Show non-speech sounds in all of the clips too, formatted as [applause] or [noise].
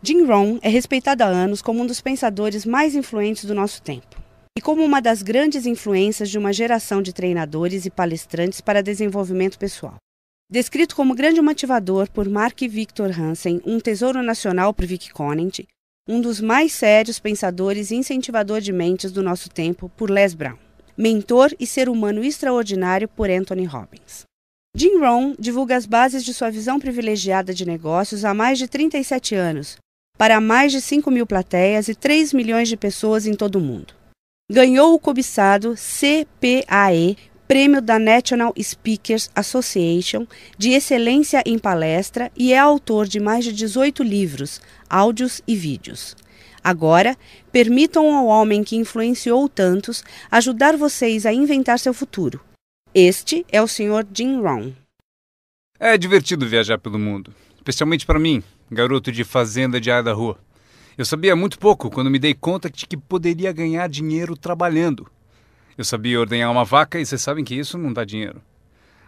Jim Rohn é respeitado há anos como um dos pensadores mais influentes do nosso tempo e como uma das grandes influências de uma geração de treinadores e palestrantes para desenvolvimento pessoal. Descrito como grande motivador por Mark Victor Hansen, um tesouro nacional por Vic Conant, um dos mais sérios pensadores e incentivador de mentes do nosso tempo por Les Brown, mentor e ser humano extraordinário por Anthony Robbins. Jim Rohn divulga as bases de sua visão privilegiada de negócios há mais de 37 anos, para mais de 5 mil plateias e 3 milhões de pessoas em todo o mundo. Ganhou o cobiçado CPAE, prêmio da National Speakers Association de excelência em palestra e é autor de mais de 18 livros, áudios e vídeos. Agora, permitam ao homem que influenciou tantos ajudar vocês a inventar seu futuro. Este é o Sr. Jim Rohn. É divertido viajar pelo mundo, especialmente para mim, garoto de fazenda de Idaho. Eu sabia muito pouco quando me dei conta de que poderia ganhar dinheiro trabalhando. Eu sabia ordenhar uma vaca e vocês sabem que isso não dá dinheiro.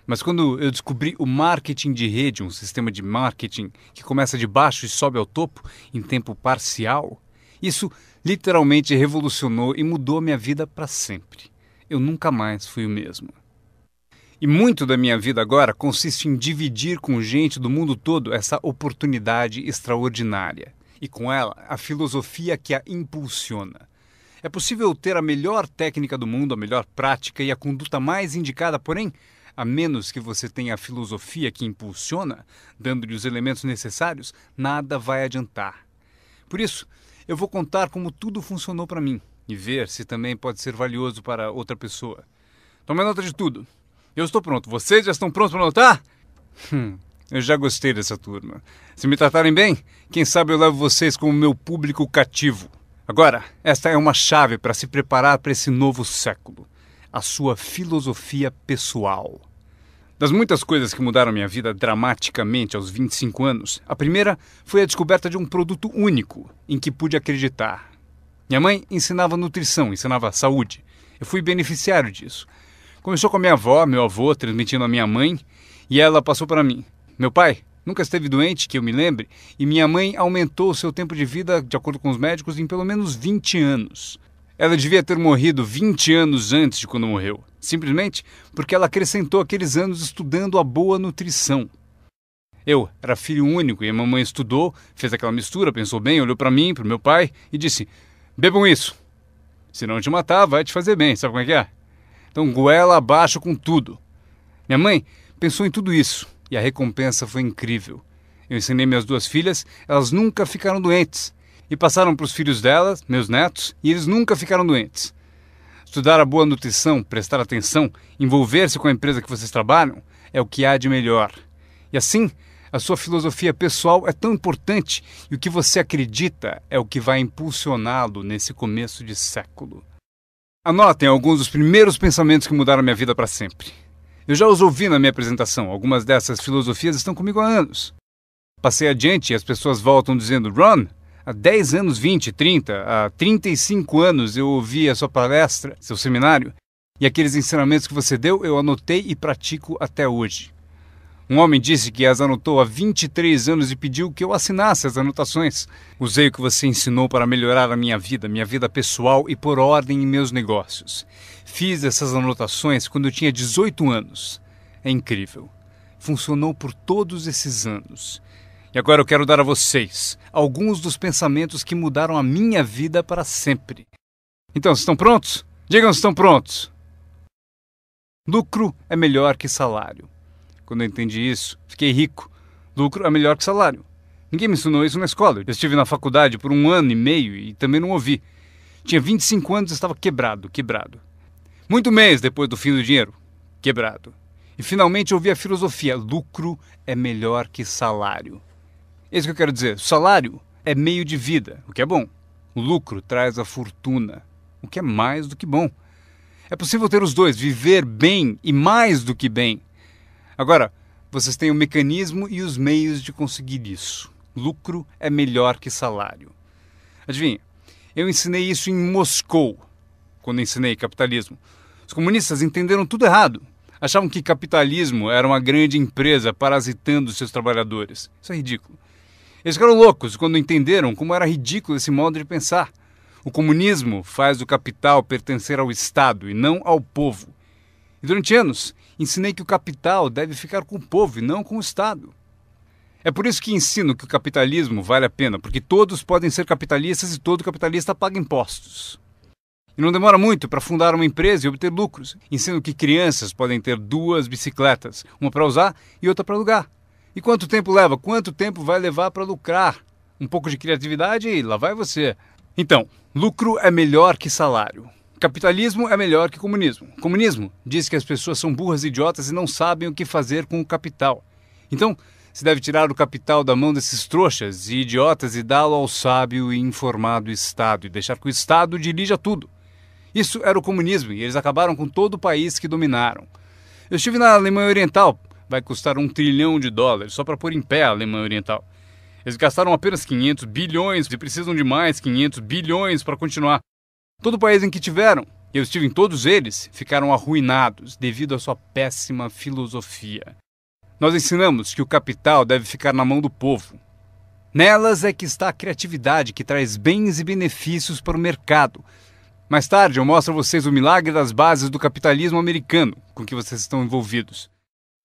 Mas quando eu descobri o marketing de rede, um sistema de marketing que começa de baixo e sobe ao topo em tempo parcial, isso literalmente revolucionou e mudou minha vida para sempre. Eu nunca mais fui o mesmo. E muito da minha vida agora consiste em dividir com gente do mundo todo essa oportunidade extraordinária e com ela a filosofia que a impulsiona. É possível ter a melhor técnica do mundo, a melhor prática e a conduta mais indicada, porém, a menos que você tenha a filosofia que impulsiona, dando-lhe os elementos necessários, nada vai adiantar. Por isso, eu vou contar como tudo funcionou para mim e ver se também pode ser valioso para outra pessoa. Tome nota de tudo. Eu estou pronto. Vocês já estão prontos para notar? Hum, eu já gostei dessa turma. Se me tratarem bem, quem sabe eu levo vocês como meu público cativo. Agora, esta é uma chave para se preparar para esse novo século: a sua filosofia pessoal. Das muitas coisas que mudaram minha vida dramaticamente aos 25 anos, a primeira foi a descoberta de um produto único em que pude acreditar. Minha mãe ensinava nutrição, ensinava saúde. Eu fui beneficiário disso. Começou com a minha avó, meu avô, transmitindo a minha mãe, e ela passou para mim. Meu pai nunca esteve doente, que eu me lembre, e minha mãe aumentou o seu tempo de vida, de acordo com os médicos, em pelo menos 20 anos. Ela devia ter morrido 20 anos antes de quando morreu, simplesmente porque ela acrescentou aqueles anos estudando a boa nutrição. Eu era filho único e a mamãe estudou, fez aquela mistura, pensou bem, olhou para mim, para meu pai e disse: bebam isso. Se não te matar, vai te fazer bem, sabe como é que é? Então, goela abaixo com tudo. Minha mãe pensou em tudo isso e a recompensa foi incrível. Eu ensinei minhas duas filhas, elas nunca ficaram doentes. E passaram para os filhos delas, meus netos, e eles nunca ficaram doentes. Estudar a boa nutrição, prestar atenção, envolver-se com a empresa que vocês trabalham é o que há de melhor. E assim, a sua filosofia pessoal é tão importante e o que você acredita é o que vai impulsioná-lo nesse começo de século. Anotem alguns dos primeiros pensamentos que mudaram minha vida para sempre. Eu já os ouvi na minha apresentação, algumas dessas filosofias estão comigo há anos. Passei adiante e as pessoas voltam dizendo: Ron, há 10 anos, 20, 30, há 35 anos eu ouvi a sua palestra, seu seminário, e aqueles ensinamentos que você deu eu anotei e pratico até hoje. Um homem disse que as anotou há 23 anos e pediu que eu assinasse as anotações. Usei o que você ensinou para melhorar a minha vida, minha vida pessoal e por ordem em meus negócios. Fiz essas anotações quando eu tinha 18 anos. É incrível. Funcionou por todos esses anos. E agora eu quero dar a vocês alguns dos pensamentos que mudaram a minha vida para sempre. Então, estão prontos? Digam se estão prontos. Lucro é melhor que salário. Quando eu entendi isso, fiquei rico. Lucro é melhor que salário. Ninguém me ensinou isso na escola. Eu estive na faculdade por um ano e meio e também não ouvi. Tinha 25 anos e estava quebrado, quebrado. Muito mês depois do fim do dinheiro, quebrado. E finalmente ouvi a filosofia: lucro é melhor que salário. É isso que eu quero dizer. salário é meio de vida, o que é bom. O lucro traz a fortuna, o que é mais do que bom. É possível ter os dois, viver bem e mais do que bem. Agora, vocês têm o mecanismo e os meios de conseguir isso. Lucro é melhor que salário. Adivinha, eu ensinei isso em Moscou, quando ensinei capitalismo. Os comunistas entenderam tudo errado. Achavam que capitalismo era uma grande empresa parasitando seus trabalhadores. Isso é ridículo. Eles ficaram loucos quando entenderam como era ridículo esse modo de pensar. O comunismo faz o capital pertencer ao Estado e não ao povo. E durante anos, ensinei que o capital deve ficar com o povo e não com o Estado. É por isso que ensino que o capitalismo vale a pena, porque todos podem ser capitalistas e todo capitalista paga impostos. E não demora muito para fundar uma empresa e obter lucros. Ensino que crianças podem ter duas bicicletas, uma para usar e outra para alugar. E quanto tempo leva? Quanto tempo vai levar para lucrar? Um pouco de criatividade e lá vai você. Então, lucro é melhor que salário. Capitalismo é melhor que comunismo. Comunismo diz que as pessoas são burras idiotas e não sabem o que fazer com o capital. Então, se deve tirar o capital da mão desses trouxas e idiotas e dá-lo ao sábio e informado Estado e deixar que o Estado dirija tudo. Isso era o comunismo e eles acabaram com todo o país que dominaram. Eu estive na Alemanha Oriental, vai custar um trilhão de dólares só para pôr em pé a Alemanha Oriental. Eles gastaram apenas 500 bilhões e precisam de mais 500 bilhões para continuar. Todo país em que tiveram, eu estive em todos eles, ficaram arruinados devido à sua péssima filosofia. Nós ensinamos que o capital deve ficar na mão do povo. Nelas é que está a criatividade que traz bens e benefícios para o mercado. Mais tarde eu mostro a vocês o milagre das bases do capitalismo americano com que vocês estão envolvidos.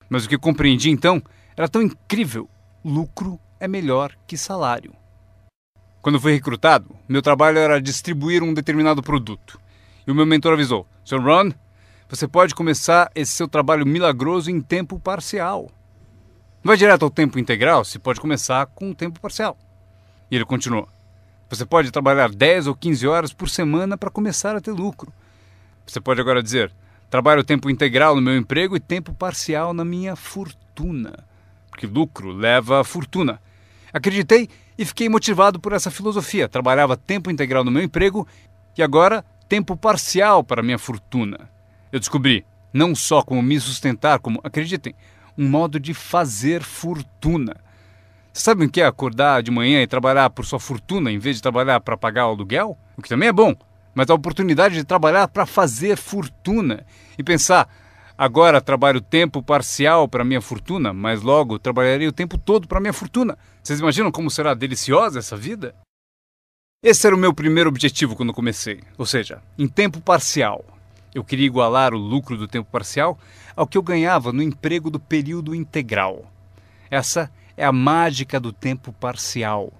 Mas o que compreendi então era tão incrível: lucro é melhor que salário. Quando fui recrutado, meu trabalho era distribuir um determinado produto. E o meu mentor avisou: Sr. Ron, você pode começar esse seu trabalho milagroso em tempo parcial. Não vai direto ao tempo integral, se pode começar com o tempo parcial. E ele continuou: Você pode trabalhar 10 ou 15 horas por semana para começar a ter lucro. Você pode agora dizer: Trabalho tempo integral no meu emprego e tempo parcial na minha fortuna. Porque lucro leva a fortuna. Acreditei e fiquei motivado por essa filosofia. Trabalhava tempo integral no meu emprego e agora tempo parcial para minha fortuna. Eu descobri não só como me sustentar, como, acreditem, um modo de fazer fortuna. sabem o que é acordar de manhã e trabalhar por sua fortuna em vez de trabalhar para pagar o aluguel? O que também é bom, mas a oportunidade de trabalhar para fazer fortuna e pensar, Agora trabalho tempo parcial para minha fortuna, mas logo trabalharei o tempo todo para minha fortuna. Vocês imaginam como será deliciosa essa vida? Esse era o meu primeiro objetivo quando comecei, ou seja, em tempo parcial. Eu queria igualar o lucro do tempo parcial ao que eu ganhava no emprego do período integral. Essa é a mágica do tempo parcial.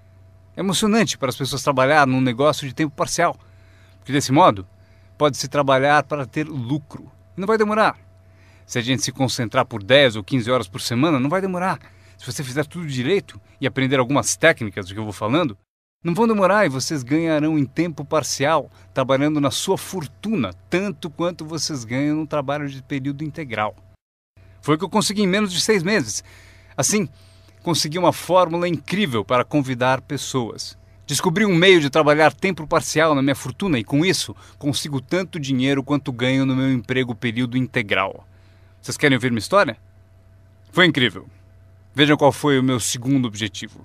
É emocionante para as pessoas trabalhar num negócio de tempo parcial, porque desse modo pode-se trabalhar para ter lucro. E não vai demorar se a gente se concentrar por 10 ou 15 horas por semana, não vai demorar. Se você fizer tudo direito e aprender algumas técnicas do que eu vou falando, não vão demorar e vocês ganharão em tempo parcial, trabalhando na sua fortuna, tanto quanto vocês ganham no trabalho de período integral. Foi o que eu consegui em menos de seis meses. Assim, consegui uma fórmula incrível para convidar pessoas. Descobri um meio de trabalhar tempo parcial na minha fortuna e, com isso, consigo tanto dinheiro quanto ganho no meu emprego período integral. Vocês querem ouvir uma história? Foi incrível. Vejam qual foi o meu segundo objetivo: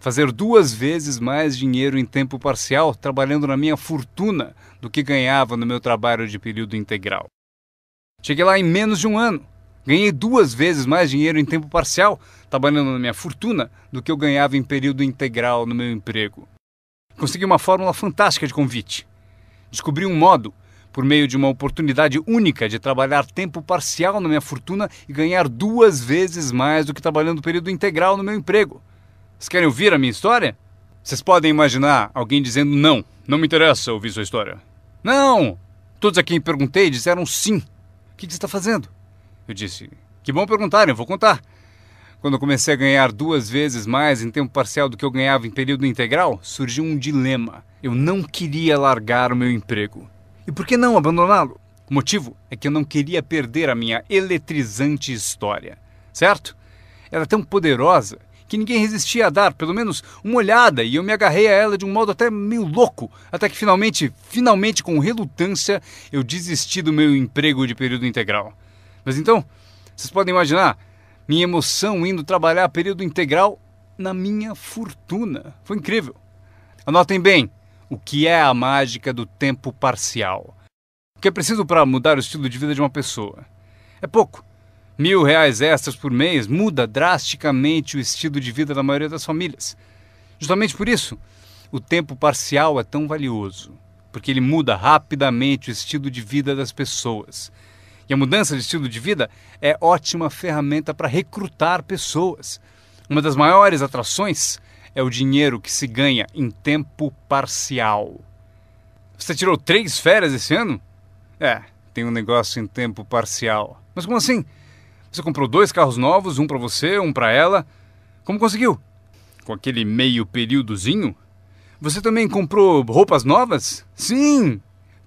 fazer duas vezes mais dinheiro em tempo parcial trabalhando na minha fortuna do que ganhava no meu trabalho de período integral. Cheguei lá em menos de um ano. Ganhei duas vezes mais dinheiro em tempo parcial trabalhando na minha fortuna do que eu ganhava em período integral no meu emprego. Consegui uma fórmula fantástica de convite. Descobri um modo por meio de uma oportunidade única de trabalhar tempo parcial na minha fortuna e ganhar duas vezes mais do que trabalhando período integral no meu emprego. Vocês querem ouvir a minha história? Vocês podem imaginar alguém dizendo não, não me interessa ouvir sua história. Não! Todos a quem perguntei disseram sim. O que você está fazendo? Eu disse, que bom perguntarem, vou contar. Quando eu comecei a ganhar duas vezes mais em tempo parcial do que eu ganhava em período integral, surgiu um dilema. Eu não queria largar o meu emprego. E por que não abandoná-lo? O motivo é que eu não queria perder a minha eletrizante história, certo? Era é tão poderosa que ninguém resistia a dar pelo menos uma olhada e eu me agarrei a ela de um modo até meio louco, até que finalmente, finalmente com relutância, eu desisti do meu emprego de período integral. Mas então, vocês podem imaginar minha emoção indo trabalhar período integral na minha fortuna. Foi incrível. Anotem bem, o que é a mágica do tempo parcial. O que é preciso para mudar o estilo de vida de uma pessoa? É pouco. Mil reais extras por mês muda drasticamente o estilo de vida da maioria das famílias. Justamente por isso, o tempo parcial é tão valioso, porque ele muda rapidamente o estilo de vida das pessoas. E a mudança de estilo de vida é ótima ferramenta para recrutar pessoas. Uma das maiores atrações é o dinheiro que se ganha em tempo parcial. Você tirou três férias esse ano? É, tem um negócio em tempo parcial. Mas como assim? Você comprou dois carros novos, um para você, um para ela. Como conseguiu? Com aquele meio períodozinho? Você também comprou roupas novas? Sim!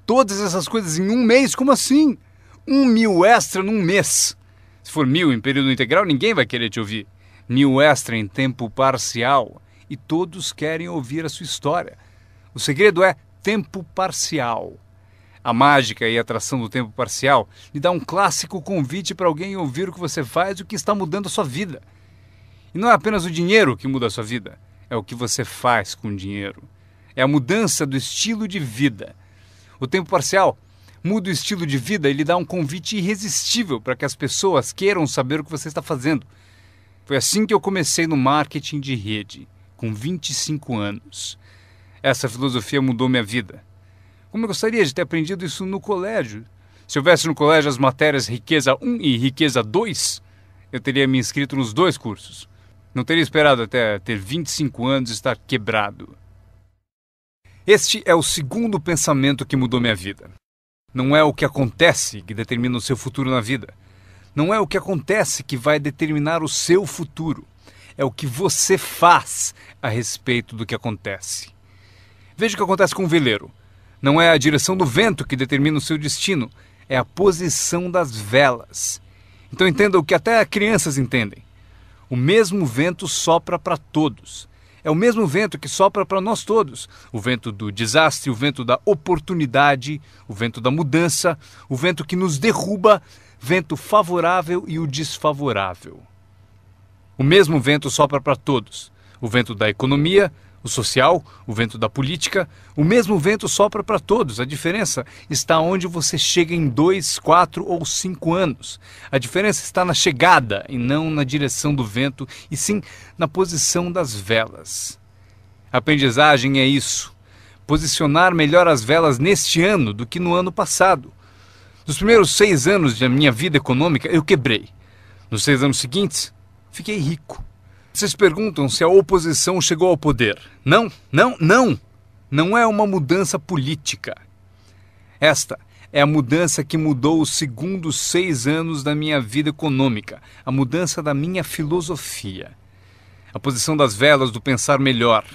Todas essas coisas em um mês, como assim? Um mil extra num mês. Se for mil em período integral, ninguém vai querer te ouvir. Mil extra em tempo parcial e todos querem ouvir a sua história. O segredo é tempo parcial. A mágica e a atração do tempo parcial lhe dá um clássico convite para alguém ouvir o que você faz e o que está mudando a sua vida. E não é apenas o dinheiro que muda a sua vida, é o que você faz com o dinheiro. É a mudança do estilo de vida. O tempo parcial muda o estilo de vida e lhe dá um convite irresistível para que as pessoas queiram saber o que você está fazendo. Foi assim que eu comecei no marketing de rede com 25 anos. Essa filosofia mudou minha vida. Como eu gostaria de ter aprendido isso no colégio. Se houvesse no colégio as matérias Riqueza 1 e Riqueza 2, eu teria me inscrito nos dois cursos. Não teria esperado até ter 25 anos e estar quebrado. Este é o segundo pensamento que mudou minha vida. Não é o que acontece que determina o seu futuro na vida. Não é o que acontece que vai determinar o seu futuro. É o que você faz, a respeito do que acontece. Veja o que acontece com o veleiro. Não é a direção do vento que determina o seu destino, é a posição das velas. Então entenda o que até crianças entendem. O mesmo vento sopra para todos. É o mesmo vento que sopra para nós todos. O vento do desastre, o vento da oportunidade, o vento da mudança, o vento que nos derruba, vento favorável e o desfavorável. O mesmo vento sopra para todos. O vento da economia, o social, o vento da política, o mesmo vento sopra para todos. A diferença está onde você chega em dois, quatro ou cinco anos. A diferença está na chegada e não na direção do vento, e sim na posição das velas. A aprendizagem é isso: posicionar melhor as velas neste ano do que no ano passado. Nos primeiros seis anos da minha vida econômica, eu quebrei. Nos seis anos seguintes, fiquei rico. Vocês perguntam se a oposição chegou ao poder. Não, não, não! Não é uma mudança política. Esta é a mudança que mudou os segundos seis anos da minha vida econômica, a mudança da minha filosofia. A posição das velas do pensar melhor,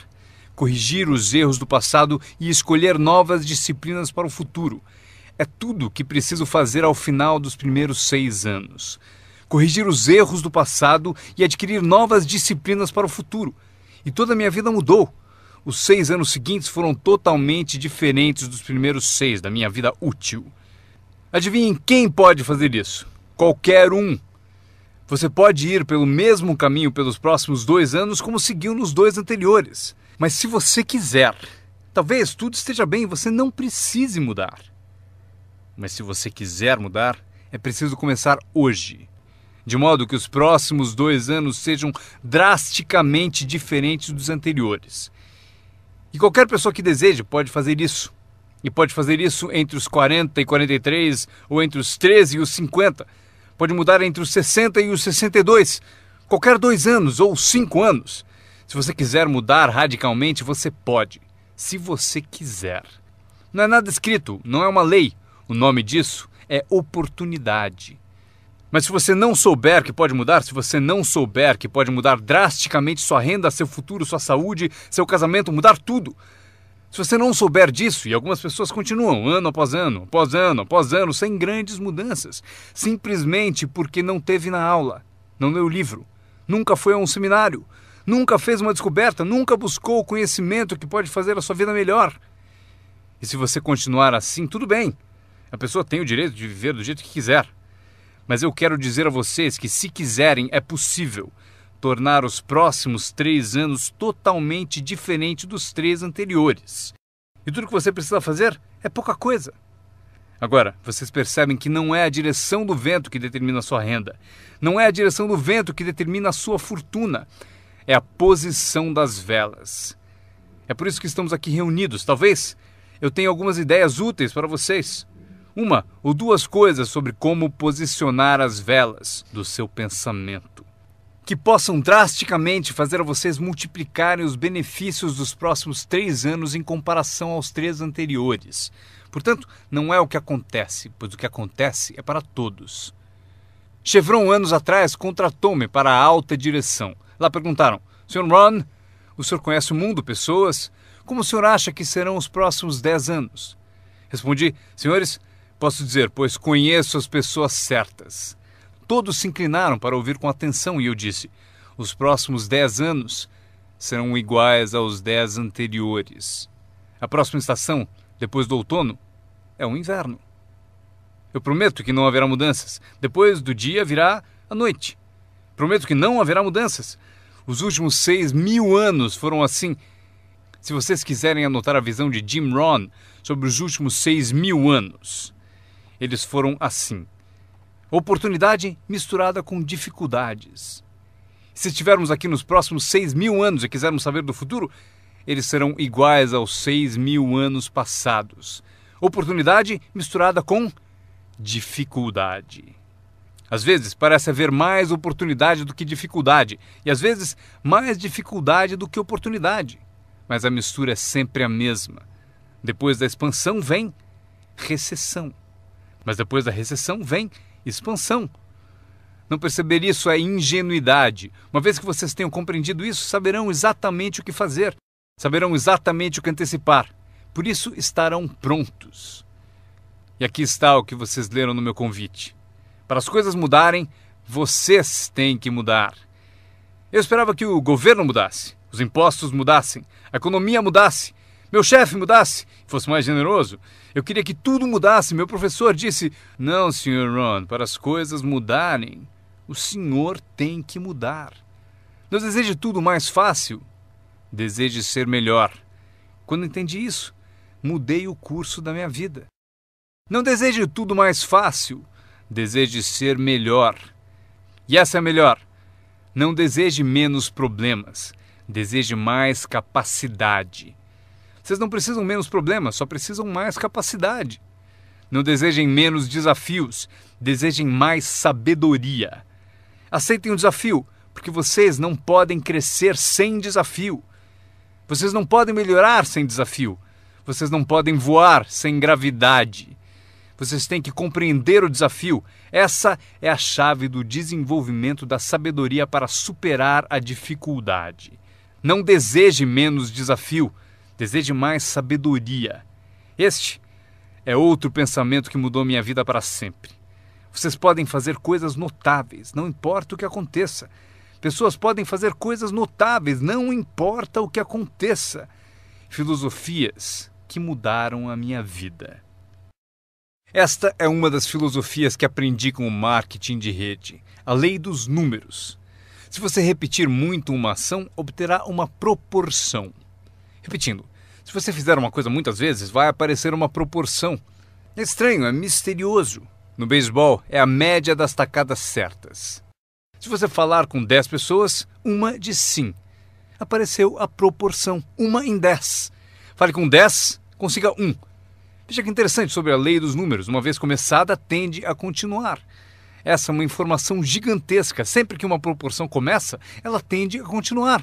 corrigir os erros do passado e escolher novas disciplinas para o futuro. É tudo o que preciso fazer ao final dos primeiros seis anos corrigir os erros do passado e adquirir novas disciplinas para o futuro. E toda a minha vida mudou. Os seis anos seguintes foram totalmente diferentes dos primeiros seis da minha vida útil. Adivinhem quem pode fazer isso? Qualquer um. Você pode ir pelo mesmo caminho pelos próximos dois anos como seguiu nos dois anteriores. Mas se você quiser, talvez tudo esteja bem e você não precise mudar. Mas se você quiser mudar, é preciso começar hoje de modo que os próximos dois anos sejam drasticamente diferentes dos anteriores. E qualquer pessoa que deseje pode fazer isso. E pode fazer isso entre os 40 e 43, ou entre os 13 e os 50. Pode mudar entre os 60 e os 62. Qualquer dois anos ou cinco anos. Se você quiser mudar radicalmente, você pode. Se você quiser. Não é nada escrito, não é uma lei. O nome disso é oportunidade. Mas se você não souber que pode mudar, se você não souber que pode mudar drasticamente sua renda, seu futuro, sua saúde, seu casamento, mudar tudo. Se você não souber disso, e algumas pessoas continuam ano após ano, após ano, após ano, sem grandes mudanças, simplesmente porque não teve na aula, não leu o livro, nunca foi a um seminário, nunca fez uma descoberta, nunca buscou o conhecimento que pode fazer a sua vida melhor. E se você continuar assim, tudo bem. A pessoa tem o direito de viver do jeito que quiser. Mas eu quero dizer a vocês que, se quiserem, é possível tornar os próximos três anos totalmente diferente dos três anteriores. E tudo que você precisa fazer é pouca coisa. Agora, vocês percebem que não é a direção do vento que determina a sua renda, não é a direção do vento que determina a sua fortuna, é a posição das velas. É por isso que estamos aqui reunidos. Talvez eu tenha algumas ideias úteis para vocês uma ou duas coisas sobre como posicionar as velas do seu pensamento, que possam drasticamente fazer vocês multiplicarem os benefícios dos próximos três anos em comparação aos três anteriores. Portanto, não é o que acontece, pois o que acontece é para todos. Chevron, anos atrás, contratou-me para a alta direção. Lá perguntaram: Sr. Ron, o senhor conhece o mundo, pessoas? Como o senhor acha que serão os próximos dez anos? Respondi: Senhores, Posso dizer, pois conheço as pessoas certas. Todos se inclinaram para ouvir com atenção e eu disse: os próximos dez anos serão iguais aos dez anteriores. A próxima estação, depois do outono, é o inverno. Eu prometo que não haverá mudanças. Depois do dia virá a noite. Prometo que não haverá mudanças. Os últimos seis mil anos foram assim. Se vocês quiserem anotar a visão de Jim Ron sobre os últimos seis mil anos, eles foram assim. Oportunidade misturada com dificuldades. Se estivermos aqui nos próximos seis mil anos e quisermos saber do futuro, eles serão iguais aos seis mil anos passados. Oportunidade misturada com dificuldade. Às vezes parece haver mais oportunidade do que dificuldade, e às vezes mais dificuldade do que oportunidade. Mas a mistura é sempre a mesma. Depois da expansão vem recessão. Mas depois da recessão vem expansão. Não perceber isso é ingenuidade. Uma vez que vocês tenham compreendido isso, saberão exatamente o que fazer, saberão exatamente o que antecipar. Por isso estarão prontos. E aqui está o que vocês leram no meu convite. Para as coisas mudarem, vocês têm que mudar. Eu esperava que o governo mudasse, os impostos mudassem, a economia mudasse, meu chefe mudasse, fosse mais generoso. Eu queria que tudo mudasse. Meu professor disse: Não, Sr. Ron, para as coisas mudarem, o senhor tem que mudar. Não deseje tudo mais fácil, deseje ser melhor. Quando entendi isso, mudei o curso da minha vida. Não deseje tudo mais fácil, deseje ser melhor. E essa é a melhor. Não deseje menos problemas, deseje mais capacidade. Vocês não precisam menos problemas, só precisam mais capacidade. Não desejem menos desafios, desejem mais sabedoria. Aceitem o desafio, porque vocês não podem crescer sem desafio. Vocês não podem melhorar sem desafio. Vocês não podem voar sem gravidade. Vocês têm que compreender o desafio. Essa é a chave do desenvolvimento da sabedoria para superar a dificuldade. Não deseje menos desafio, deseje mais sabedoria. Este é outro pensamento que mudou minha vida para sempre. Vocês podem fazer coisas notáveis, não importa o que aconteça. Pessoas podem fazer coisas notáveis, não importa o que aconteça. Filosofias que mudaram a minha vida. Esta é uma das filosofias que aprendi com o marketing de rede, a lei dos números. Se você repetir muito uma ação, obterá uma proporção. Repetindo, se você fizer uma coisa muitas vezes, vai aparecer uma proporção. É estranho, é misterioso. No beisebol, é a média das tacadas certas. Se você falar com 10 pessoas, uma diz sim. Apareceu a proporção, uma em 10. Fale com 10, consiga um. Veja que interessante sobre a lei dos números. Uma vez começada, tende a continuar. Essa é uma informação gigantesca. Sempre que uma proporção começa, ela tende a continuar.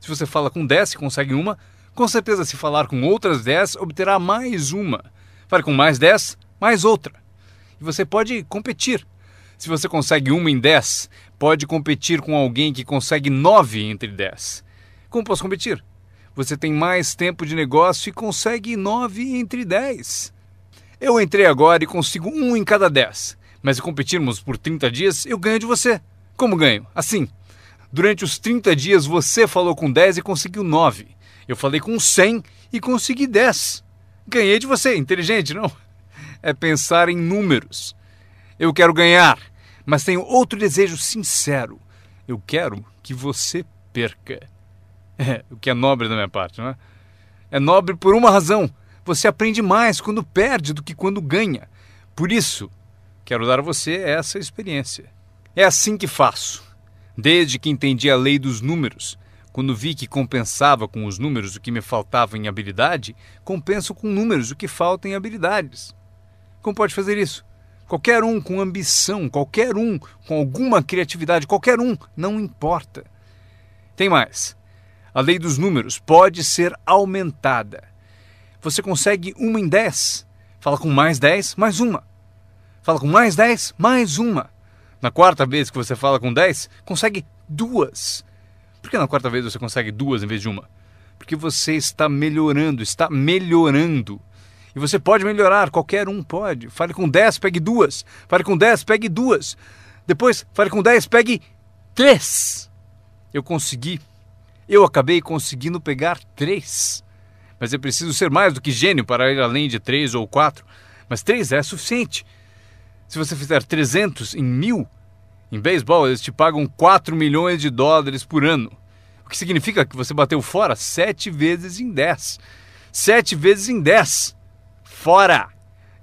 Se você fala com 10 e consegue uma, com certeza, se falar com outras 10, obterá mais uma. Fale com mais 10, mais outra. E você pode competir. Se você consegue uma em 10, pode competir com alguém que consegue 9 entre 10. Como posso competir? Você tem mais tempo de negócio e consegue 9 entre 10. Eu entrei agora e consigo um em cada 10. Mas se competirmos por 30 dias, eu ganho de você. Como ganho? Assim. Durante os 30 dias você falou com 10 e conseguiu 9. Eu falei com 100 e consegui 10. Ganhei de você, inteligente, não? É pensar em números. Eu quero ganhar, mas tenho outro desejo sincero. Eu quero que você perca. É, o que é nobre da minha parte, não é? É nobre por uma razão. Você aprende mais quando perde do que quando ganha. Por isso, quero dar a você essa experiência. É assim que faço. Desde que entendi a lei dos números, quando vi que compensava com os números o que me faltava em habilidade, compenso com números o que falta em habilidades. Como pode fazer isso? Qualquer um com ambição, qualquer um com alguma criatividade, qualquer um, não importa. Tem mais. A lei dos números pode ser aumentada. Você consegue uma em dez. Fala com mais dez, mais uma. Fala com mais dez, mais uma. Na quarta vez que você fala com dez, consegue duas. Por que na quarta vez você consegue duas em vez de uma? Porque você está melhorando, está melhorando. E você pode melhorar, qualquer um pode. Fale com 10, pegue duas. Fale com 10, pegue duas. Depois, fale com 10, pegue três. Eu consegui. Eu acabei conseguindo pegar três. Mas é preciso ser mais do que gênio para ir além de três ou quatro. Mas três é suficiente. Se você fizer 300 em mil, em beisebol, eles te pagam 4 milhões de dólares por ano, o que significa que você bateu fora 7 vezes em 10. 7 vezes em 10! Fora!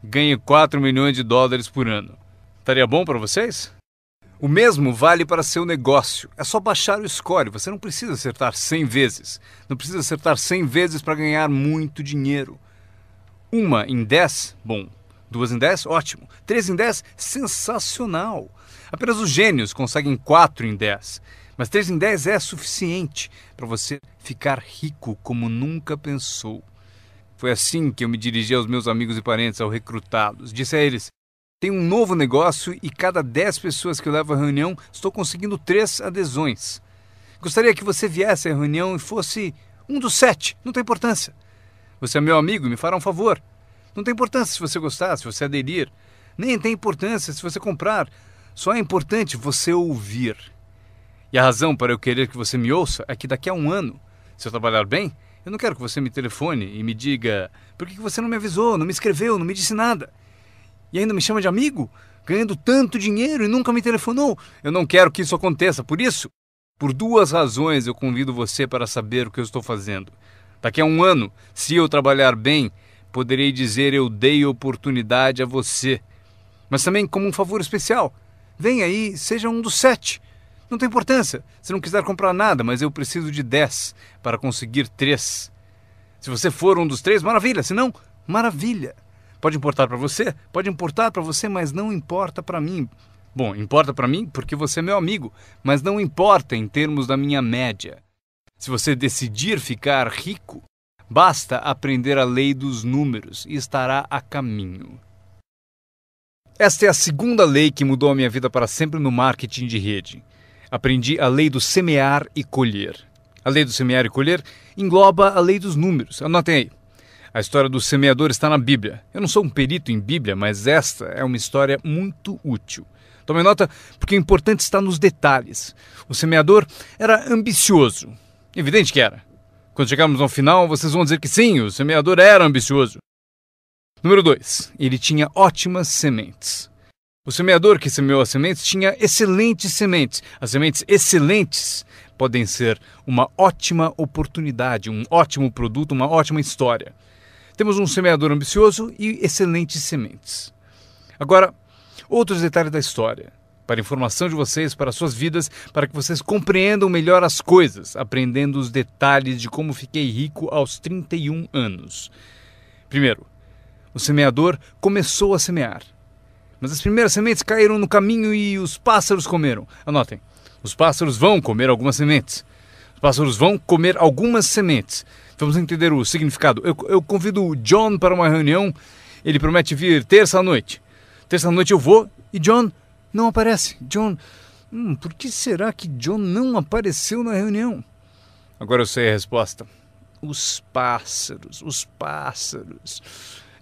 Ganhe 4 milhões de dólares por ano. Estaria bom para vocês? O mesmo vale para seu negócio. É só baixar o score. Você não precisa acertar 100 vezes. Não precisa acertar 100 vezes para ganhar muito dinheiro. Uma em 10, bom. Duas em 10, ótimo. Três em 10, sensacional. Apenas os gênios conseguem 4 em 10. Mas 3 em 10 é suficiente para você ficar rico como nunca pensou. Foi assim que eu me dirigi aos meus amigos e parentes ao recrutá-los. Disse a eles: tem um novo negócio e cada 10 pessoas que eu levo à reunião estou conseguindo 3 adesões. Gostaria que você viesse à reunião e fosse um dos sete, não tem importância. Você é meu amigo, e me fará um favor. Não tem importância se você gostar, se você aderir. Nem tem importância se você comprar. Só é importante você ouvir. E a razão para eu querer que você me ouça é que daqui a um ano, se eu trabalhar bem, eu não quero que você me telefone e me diga por que você não me avisou, não me escreveu, não me disse nada. E ainda me chama de amigo, ganhando tanto dinheiro e nunca me telefonou. Eu não quero que isso aconteça. Por isso, por duas razões eu convido você para saber o que eu estou fazendo. Daqui a um ano, se eu trabalhar bem, poderei dizer eu dei oportunidade a você. Mas também como um favor especial. Vem aí, seja um dos sete. Não tem importância se não quiser comprar nada, mas eu preciso de dez para conseguir três. Se você for um dos três, maravilha, se não, maravilha. Pode importar para você, pode importar para você, mas não importa para mim. Bom, importa para mim porque você é meu amigo, mas não importa em termos da minha média. Se você decidir ficar rico, basta aprender a lei dos números e estará a caminho. Esta é a segunda lei que mudou a minha vida para sempre no marketing de rede. Aprendi a lei do semear e colher. A lei do semear e colher engloba a lei dos números. Anotem aí. A história do semeador está na Bíblia. Eu não sou um perito em Bíblia, mas esta é uma história muito útil. Tome nota, porque o importante está nos detalhes. O semeador era ambicioso. Evidente que era. Quando chegarmos ao final, vocês vão dizer que sim, o semeador era ambicioso. Número 2. Ele tinha ótimas sementes. O semeador que semeou as sementes tinha excelentes sementes. As sementes excelentes podem ser uma ótima oportunidade, um ótimo produto, uma ótima história. Temos um semeador ambicioso e excelentes sementes. Agora, outros detalhes da história, para informação de vocês, para suas vidas, para que vocês compreendam melhor as coisas, aprendendo os detalhes de como fiquei rico aos 31 anos. Primeiro, o semeador começou a semear. Mas as primeiras sementes caíram no caminho e os pássaros comeram. Anotem: os pássaros vão comer algumas sementes. Os pássaros vão comer algumas sementes. Vamos entender o significado. Eu, eu convido o John para uma reunião. Ele promete vir terça à noite. Terça à noite eu vou e John não aparece. John. Hum, por que será que John não apareceu na reunião? Agora eu sei a resposta. Os pássaros, os pássaros.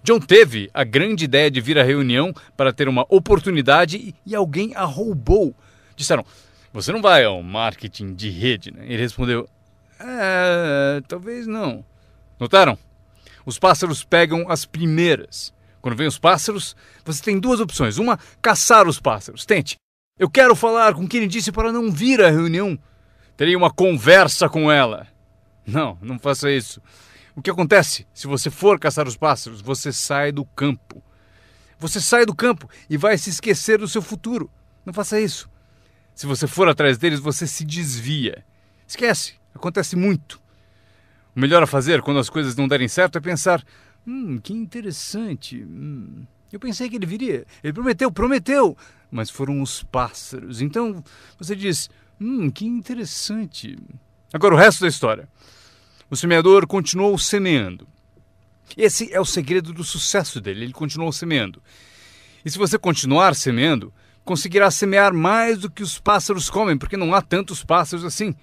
John teve a grande ideia de vir à reunião para ter uma oportunidade e alguém a roubou. Disseram: Você não vai ao marketing de rede? Né? Ele respondeu: É, Talvez não. Notaram? Os pássaros pegam as primeiras. Quando vem os pássaros, você tem duas opções. Uma, caçar os pássaros. Tente. Eu quero falar com quem ele disse para não vir à reunião. Terei uma conversa com ela. Não, não faça isso. O que acontece? Se você for caçar os pássaros, você sai do campo. Você sai do campo e vai se esquecer do seu futuro. Não faça isso. Se você for atrás deles, você se desvia. Esquece, acontece muito. O melhor a fazer quando as coisas não derem certo é pensar: hum, que interessante. Hum, eu pensei que ele viria. Ele prometeu, prometeu. Mas foram os pássaros. Então você diz: hum, que interessante. Agora o resto da história. O semeador continuou semeando. Esse é o segredo do sucesso dele, ele continuou semeando. E se você continuar semeando, conseguirá semear mais do que os pássaros comem, porque não há tantos pássaros assim.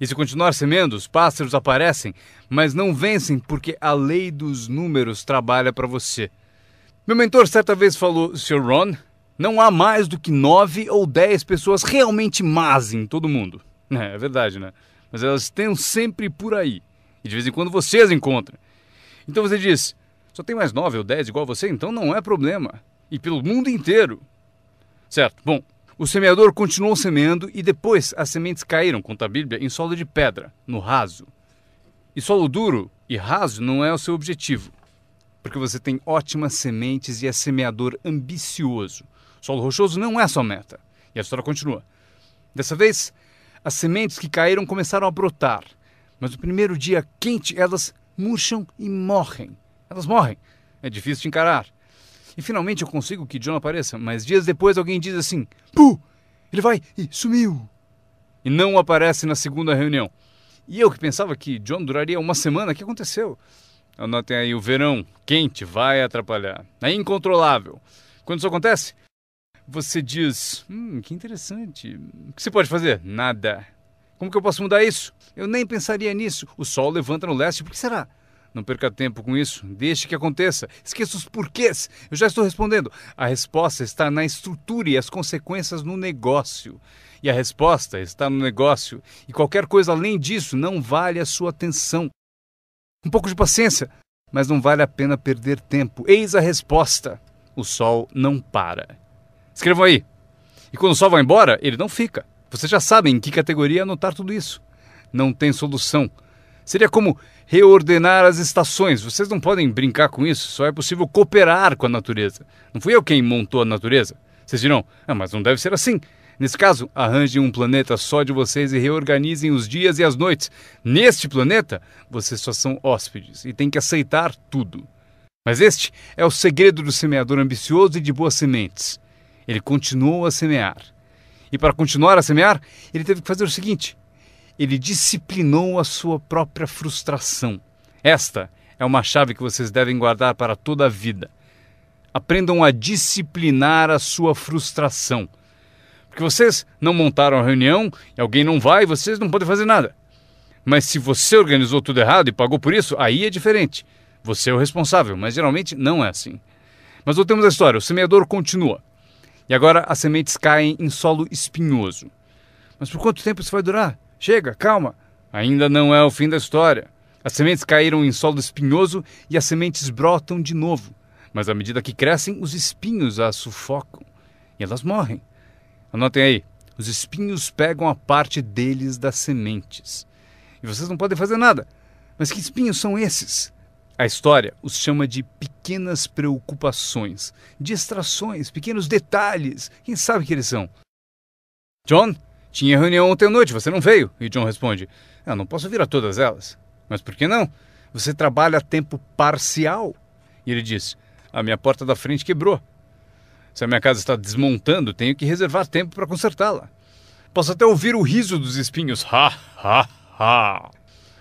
E se continuar semeando, os pássaros aparecem, mas não vencem, porque a lei dos números trabalha para você. Meu mentor certa vez falou, Sr. Ron, não há mais do que nove ou dez pessoas realmente más em todo mundo. É, [laughs] é verdade, né? Mas elas estão sempre por aí. E de vez em quando vocês encontram. Então você diz: só tem mais nove ou dez igual você, então não é problema. E pelo mundo inteiro. Certo, bom. O semeador continuou semeando e depois as sementes caíram, conta a Bíblia, em solo de pedra, no raso. E solo duro e raso não é o seu objetivo, porque você tem ótimas sementes e é semeador ambicioso. Solo rochoso não é sua meta. E a história continua. Dessa vez, as sementes que caíram começaram a brotar mas o primeiro dia quente, elas murcham e morrem. Elas morrem. É difícil de encarar. E finalmente eu consigo que John apareça, mas dias depois alguém diz assim: Puh! Ele vai e sumiu! E não aparece na segunda reunião. E eu que pensava que John duraria uma semana, o que aconteceu? Anotem aí: o verão quente vai atrapalhar. É incontrolável. Quando isso acontece, você diz: Hum, que interessante. O que você pode fazer? Nada. Como que eu posso mudar isso? Eu nem pensaria nisso. O sol levanta no leste, por que será? Não perca tempo com isso, deixe que aconteça. Esqueça os porquês. Eu já estou respondendo. A resposta está na estrutura e as consequências no negócio. E a resposta está no negócio. E qualquer coisa além disso não vale a sua atenção. Um pouco de paciência, mas não vale a pena perder tempo. Eis a resposta: o sol não para. Escrevam aí. E quando o sol vai embora, ele não fica. Vocês já sabem em que categoria anotar tudo isso. Não tem solução. Seria como reordenar as estações. Vocês não podem brincar com isso, só é possível cooperar com a natureza. Não fui eu quem montou a natureza. Vocês dirão, ah, mas não deve ser assim. Nesse caso, arranjem um planeta só de vocês e reorganizem os dias e as noites. Neste planeta, vocês só são hóspedes e têm que aceitar tudo. Mas este é o segredo do semeador ambicioso e de boas sementes. Ele continuou a semear e para continuar a semear, ele teve que fazer o seguinte: ele disciplinou a sua própria frustração. Esta é uma chave que vocês devem guardar para toda a vida. Aprendam a disciplinar a sua frustração. Porque vocês não montaram a reunião e alguém não vai, vocês não podem fazer nada. Mas se você organizou tudo errado e pagou por isso, aí é diferente. Você é o responsável, mas geralmente não é assim. Mas voltemos à história. O semeador continua. E agora as sementes caem em solo espinhoso. Mas por quanto tempo isso vai durar? Chega, calma. Ainda não é o fim da história. As sementes caíram em solo espinhoso e as sementes brotam de novo. Mas à medida que crescem, os espinhos as sufocam e elas morrem. Anotem aí: os espinhos pegam a parte deles das sementes. E vocês não podem fazer nada. Mas que espinhos são esses? A história os chama de pequenas preocupações, distrações, pequenos detalhes. Quem sabe que eles são? John, tinha reunião ontem à noite, você não veio. E John responde: Eu ah, não posso vir a todas elas. Mas por que não? Você trabalha a tempo parcial. E ele diz: A minha porta da frente quebrou. Se a minha casa está desmontando, tenho que reservar tempo para consertá-la. Posso até ouvir o riso dos espinhos. [laughs] Ha, ha, ha.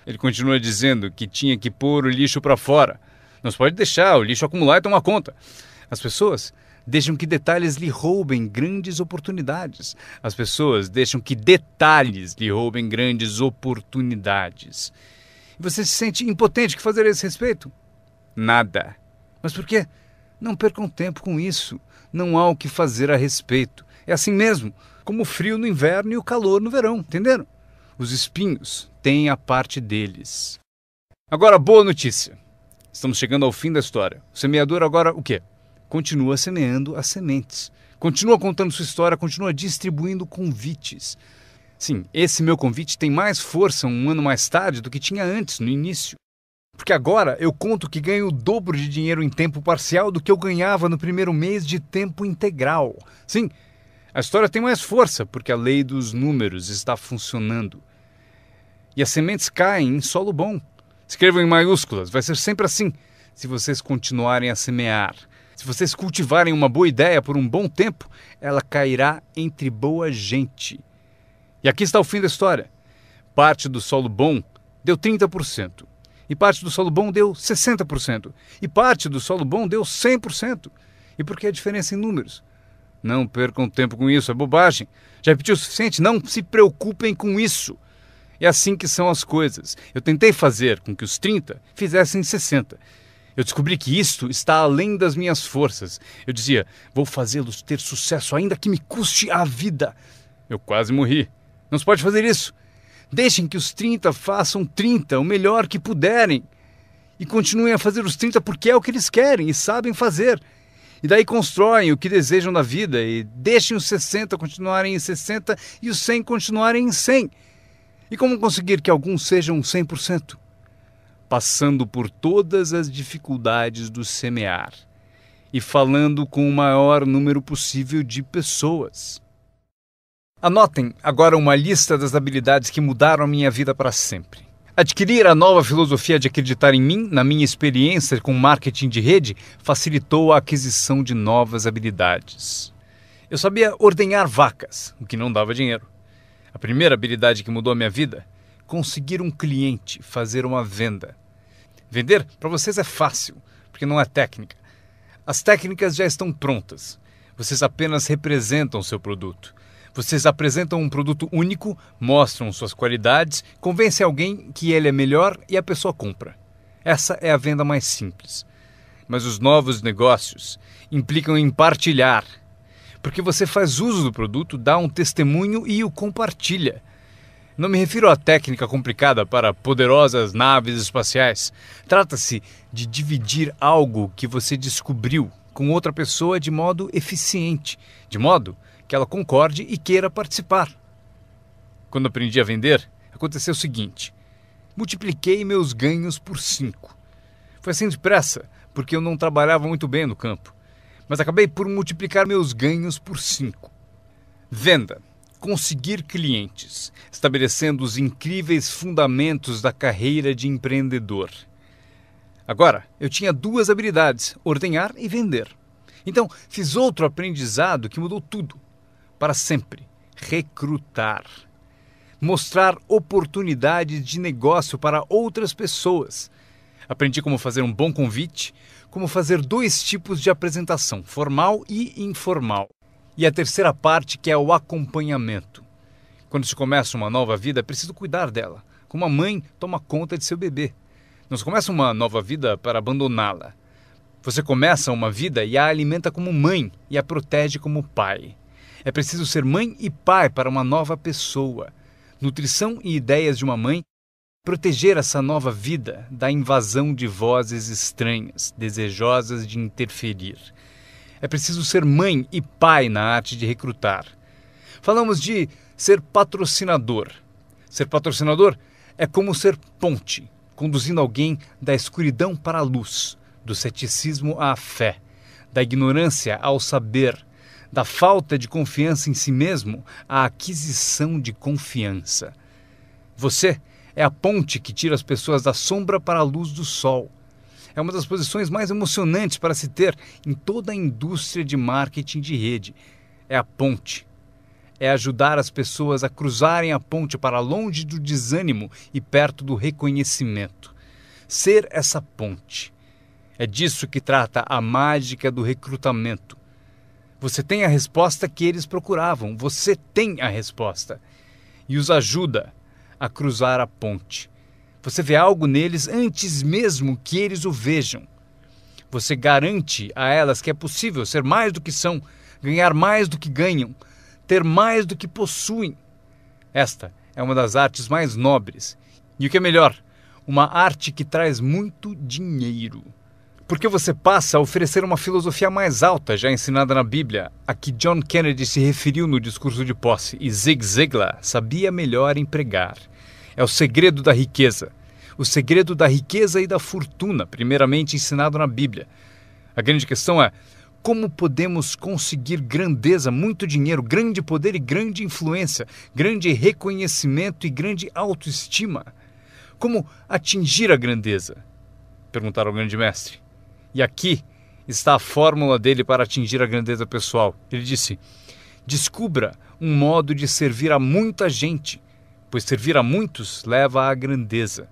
Ele continua dizendo que tinha que pôr o lixo para fora. Não se pode deixar o lixo acumular e tomar conta. As pessoas deixam que detalhes lhe roubem grandes oportunidades. As pessoas deixam que detalhes lhe roubem grandes oportunidades. E você se sente impotente que fazer a esse respeito? Nada. Mas por quê? Não percam tempo com isso. Não há o que fazer a respeito. É assim mesmo, como o frio no inverno e o calor no verão, entenderam? os espinhos têm a parte deles. Agora, boa notícia. Estamos chegando ao fim da história. O semeador agora o quê? Continua semeando as sementes. Continua contando sua história, continua distribuindo convites. Sim, esse meu convite tem mais força um ano mais tarde do que tinha antes, no início. Porque agora eu conto que ganho o dobro de dinheiro em tempo parcial do que eu ganhava no primeiro mês de tempo integral. Sim, a história tem mais força porque a lei dos números está funcionando e as sementes caem em solo bom. Escrevam em maiúsculas, vai ser sempre assim se vocês continuarem a semear. Se vocês cultivarem uma boa ideia por um bom tempo, ela cairá entre boa gente. E aqui está o fim da história. Parte do solo bom deu 30%, e parte do solo bom deu 60%, e parte do solo bom deu 100%. E por que a diferença em números? Não percam tempo com isso, é bobagem. Já repetiu o suficiente, não se preocupem com isso. É assim que são as coisas. Eu tentei fazer com que os 30 fizessem 60. Eu descobri que isto está além das minhas forças. Eu dizia, vou fazê-los ter sucesso, ainda que me custe a vida. Eu quase morri. Não se pode fazer isso. Deixem que os 30 façam 30, o melhor que puderem. E continuem a fazer os 30 porque é o que eles querem e sabem fazer. E daí constroem o que desejam na vida e deixem os 60 continuarem em 60 e os 100 continuarem em 100. E como conseguir que alguns sejam 100%? Passando por todas as dificuldades do semear e falando com o maior número possível de pessoas. Anotem agora uma lista das habilidades que mudaram a minha vida para sempre. Adquirir a nova filosofia de acreditar em mim, na minha experiência com marketing de rede, facilitou a aquisição de novas habilidades. Eu sabia ordenhar vacas, o que não dava dinheiro primeira habilidade que mudou a minha vida? Conseguir um cliente, fazer uma venda. Vender para vocês é fácil, porque não é técnica. As técnicas já estão prontas. Vocês apenas representam seu produto. Vocês apresentam um produto único, mostram suas qualidades, convencem alguém que ele é melhor e a pessoa compra. Essa é a venda mais simples. Mas os novos negócios implicam em partilhar, porque você faz uso do produto, dá um testemunho e o compartilha. Não me refiro à técnica complicada para poderosas naves espaciais. Trata-se de dividir algo que você descobriu com outra pessoa de modo eficiente, de modo que ela concorde e queira participar. Quando aprendi a vender, aconteceu o seguinte: multipliquei meus ganhos por cinco. Foi assim depressa, porque eu não trabalhava muito bem no campo mas acabei por multiplicar meus ganhos por cinco. Venda. Conseguir clientes, estabelecendo os incríveis fundamentos da carreira de empreendedor. Agora, eu tinha duas habilidades: ordenhar e vender. Então, fiz outro aprendizado que mudou tudo. Para sempre: recrutar. Mostrar oportunidades de negócio para outras pessoas. Aprendi como fazer um bom convite, como fazer dois tipos de apresentação, formal e informal. E a terceira parte, que é o acompanhamento. Quando se começa uma nova vida, é preciso cuidar dela, como a mãe toma conta de seu bebê. Não se começa uma nova vida para abandoná-la. Você começa uma vida e a alimenta como mãe e a protege como pai. É preciso ser mãe e pai para uma nova pessoa. Nutrição e ideias de uma mãe proteger essa nova vida da invasão de vozes estranhas, desejosas de interferir. É preciso ser mãe e pai na arte de recrutar. Falamos de ser patrocinador. Ser patrocinador é como ser ponte, conduzindo alguém da escuridão para a luz, do ceticismo à fé, da ignorância ao saber, da falta de confiança em si mesmo à aquisição de confiança. Você é a ponte que tira as pessoas da sombra para a luz do sol. É uma das posições mais emocionantes para se ter em toda a indústria de marketing de rede. É a ponte. É ajudar as pessoas a cruzarem a ponte para longe do desânimo e perto do reconhecimento. Ser essa ponte. É disso que trata a mágica do recrutamento. Você tem a resposta que eles procuravam, você tem a resposta. E os ajuda a cruzar a ponte. Você vê algo neles antes mesmo que eles o vejam. Você garante a elas que é possível ser mais do que são, ganhar mais do que ganham, ter mais do que possuem. Esta é uma das artes mais nobres. E o que é melhor, uma arte que traz muito dinheiro porque você passa a oferecer uma filosofia mais alta já ensinada na Bíblia, a que John Kennedy se referiu no discurso de posse, e Zig Ziglar sabia melhor empregar. É o segredo da riqueza. O segredo da riqueza e da fortuna, primeiramente ensinado na Bíblia. A grande questão é como podemos conseguir grandeza, muito dinheiro, grande poder e grande influência, grande reconhecimento e grande autoestima? Como atingir a grandeza? Perguntaram ao grande mestre. E aqui está a fórmula dele para atingir a grandeza pessoal. Ele disse: descubra um modo de servir a muita gente, pois servir a muitos leva à grandeza.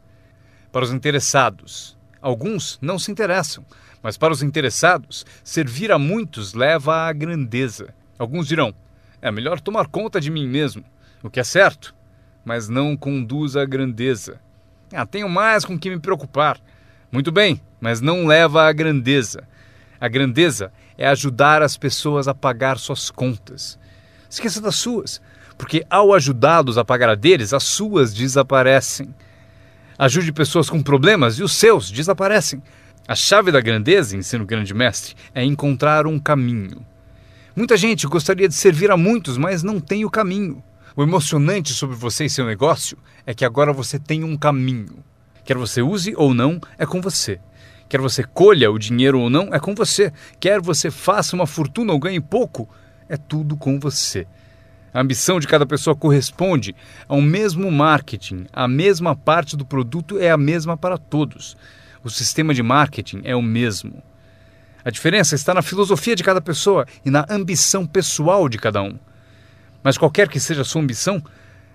Para os interessados, alguns não se interessam, mas para os interessados, servir a muitos leva à grandeza. Alguns dirão: é melhor tomar conta de mim mesmo, o que é certo, mas não conduz à grandeza. Ah, tenho mais com que me preocupar. Muito bem, mas não leva à grandeza. A grandeza é ajudar as pessoas a pagar suas contas. Esqueça das suas, porque ao ajudá-los a pagar a deles, as suas desaparecem. Ajude pessoas com problemas e os seus desaparecem. A chave da grandeza, ensina o grande mestre, é encontrar um caminho. Muita gente gostaria de servir a muitos, mas não tem o caminho. O emocionante sobre você e seu negócio é que agora você tem um caminho. Quer você use ou não, é com você. Quer você colha o dinheiro ou não, é com você. Quer você faça uma fortuna ou ganhe pouco, é tudo com você. A ambição de cada pessoa corresponde ao mesmo marketing, a mesma parte do produto é a mesma para todos. O sistema de marketing é o mesmo. A diferença está na filosofia de cada pessoa e na ambição pessoal de cada um. Mas qualquer que seja a sua ambição,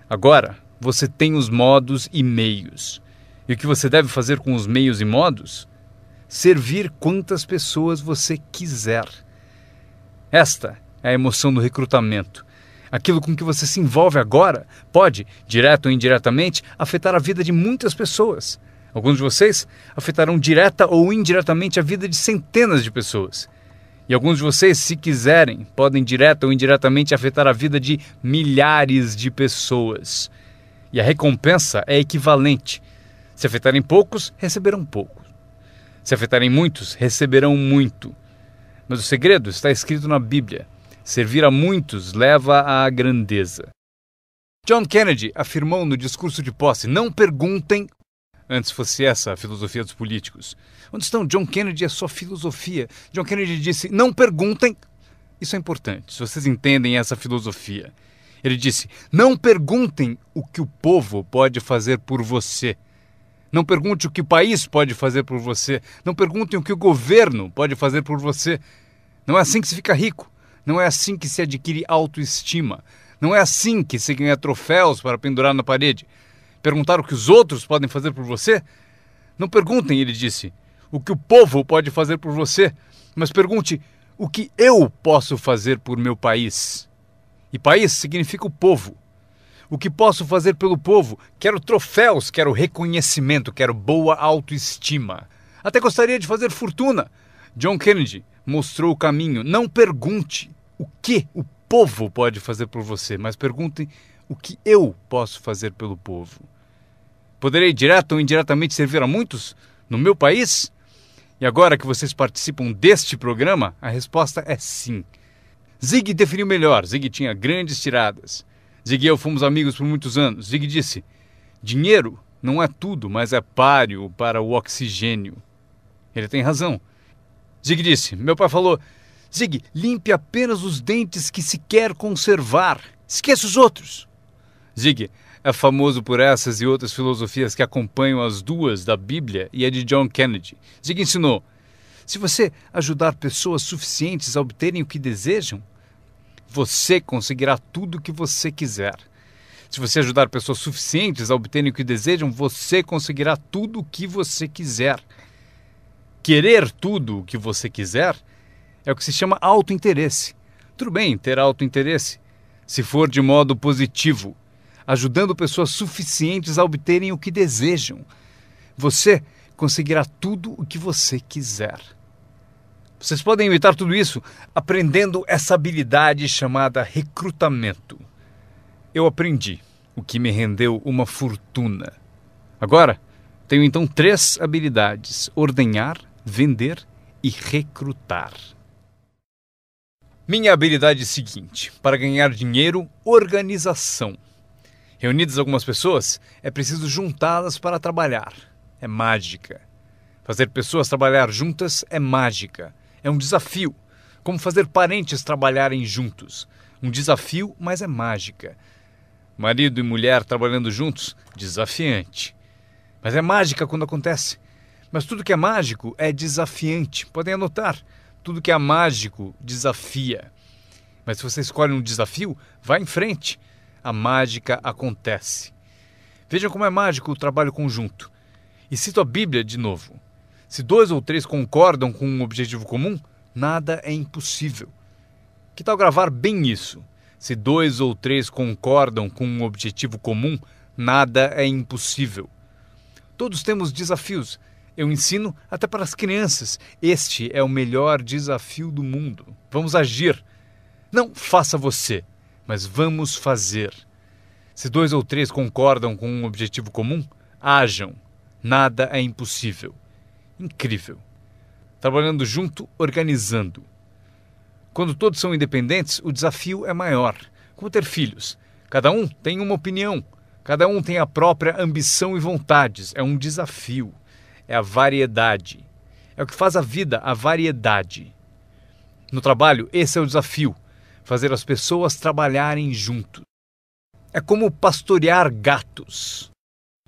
agora você tem os modos e meios. E o que você deve fazer com os meios e modos? servir quantas pessoas você quiser. Esta é a emoção do recrutamento. Aquilo com que você se envolve agora pode, direto ou indiretamente, afetar a vida de muitas pessoas. Alguns de vocês afetarão direta ou indiretamente a vida de centenas de pessoas. E alguns de vocês, se quiserem, podem direta ou indiretamente afetar a vida de milhares de pessoas. E a recompensa é equivalente. Se afetarem poucos, receberão pouco. Se afetarem muitos, receberão muito. Mas o segredo está escrito na Bíblia: servir a muitos leva à grandeza. John Kennedy afirmou no discurso de posse: não perguntem. Antes fosse essa a filosofia dos políticos. Onde estão? John Kennedy a é sua filosofia. John Kennedy disse: não perguntem. Isso é importante, se vocês entendem essa filosofia. Ele disse: não perguntem o que o povo pode fazer por você. Não pergunte o que o país pode fazer por você. Não pergunte o que o governo pode fazer por você. Não é assim que se fica rico. Não é assim que se adquire autoestima. Não é assim que se ganha troféus para pendurar na parede. Perguntar o que os outros podem fazer por você? Não perguntem, ele disse, o que o povo pode fazer por você, mas pergunte o que eu posso fazer por meu país. E país significa o povo. O que posso fazer pelo povo? Quero troféus, quero reconhecimento, quero boa autoestima. Até gostaria de fazer fortuna. John Kennedy mostrou o caminho. Não pergunte o que o povo pode fazer por você, mas pergunte o que eu posso fazer pelo povo. Poderei direto ou indiretamente servir a muitos no meu país? E agora que vocês participam deste programa, a resposta é sim. Zig definiu melhor. Zig tinha grandes tiradas. Zig e eu fomos amigos por muitos anos. Zig disse: Dinheiro não é tudo, mas é páreo para o oxigênio. Ele tem razão. Zig disse: Meu pai falou: Zig, limpe apenas os dentes que se quer conservar. Esqueça os outros. Zig é famoso por essas e outras filosofias que acompanham as duas da Bíblia e a de John Kennedy. Zig ensinou: se você ajudar pessoas suficientes a obterem o que desejam, você conseguirá tudo o que você quiser. Se você ajudar pessoas suficientes a obterem o que desejam, você conseguirá tudo o que você quiser. Querer tudo o que você quiser é o que se chama autointeresse. Tudo bem ter autointeresse, se for de modo positivo, ajudando pessoas suficientes a obterem o que desejam. Você conseguirá tudo o que você quiser. Vocês podem evitar tudo isso aprendendo essa habilidade chamada recrutamento. Eu aprendi, o que me rendeu uma fortuna. Agora, tenho então três habilidades: ordenhar, vender e recrutar. Minha habilidade é seguinte: para ganhar dinheiro, organização. Reunidas algumas pessoas, é preciso juntá-las para trabalhar. É mágica. Fazer pessoas trabalhar juntas é mágica. É um desafio, como fazer parentes trabalharem juntos. Um desafio, mas é mágica. Marido e mulher trabalhando juntos, desafiante. Mas é mágica quando acontece. Mas tudo que é mágico é desafiante. Podem anotar. Tudo que é mágico desafia. Mas se você escolhe um desafio, vá em frente. A mágica acontece. Vejam como é mágico o trabalho conjunto. E cito a Bíblia de novo. Se dois ou três concordam com um objetivo comum, nada é impossível. Que tal gravar bem isso? Se dois ou três concordam com um objetivo comum, nada é impossível. Todos temos desafios. Eu ensino até para as crianças. Este é o melhor desafio do mundo. Vamos agir. Não faça você, mas vamos fazer. Se dois ou três concordam com um objetivo comum, hajam. Nada é impossível. Incrível. Trabalhando junto, organizando. Quando todos são independentes, o desafio é maior. Como ter filhos. Cada um tem uma opinião, cada um tem a própria ambição e vontades. É um desafio. É a variedade. É o que faz a vida, a variedade. No trabalho, esse é o desafio: fazer as pessoas trabalharem junto. É como pastorear gatos.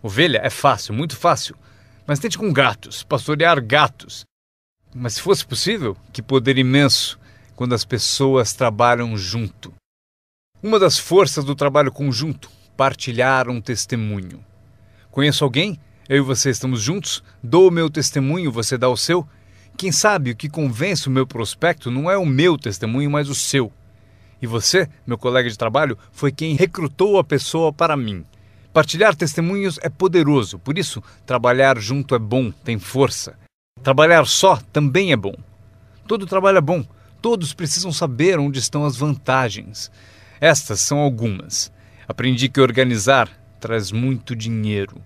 Ovelha é fácil, muito fácil. Mas tente com gatos, pastorear gatos. Mas se fosse possível, que poder imenso quando as pessoas trabalham junto. Uma das forças do trabalho conjunto, partilhar um testemunho. Conheço alguém? Eu e você estamos juntos? Dou o meu testemunho, você dá o seu? Quem sabe o que convence o meu prospecto não é o meu testemunho, mas o seu. E você, meu colega de trabalho, foi quem recrutou a pessoa para mim. Partilhar testemunhos é poderoso, por isso, trabalhar junto é bom, tem força. Trabalhar só também é bom. Todo trabalho é bom, todos precisam saber onde estão as vantagens. Estas são algumas. Aprendi que organizar traz muito dinheiro.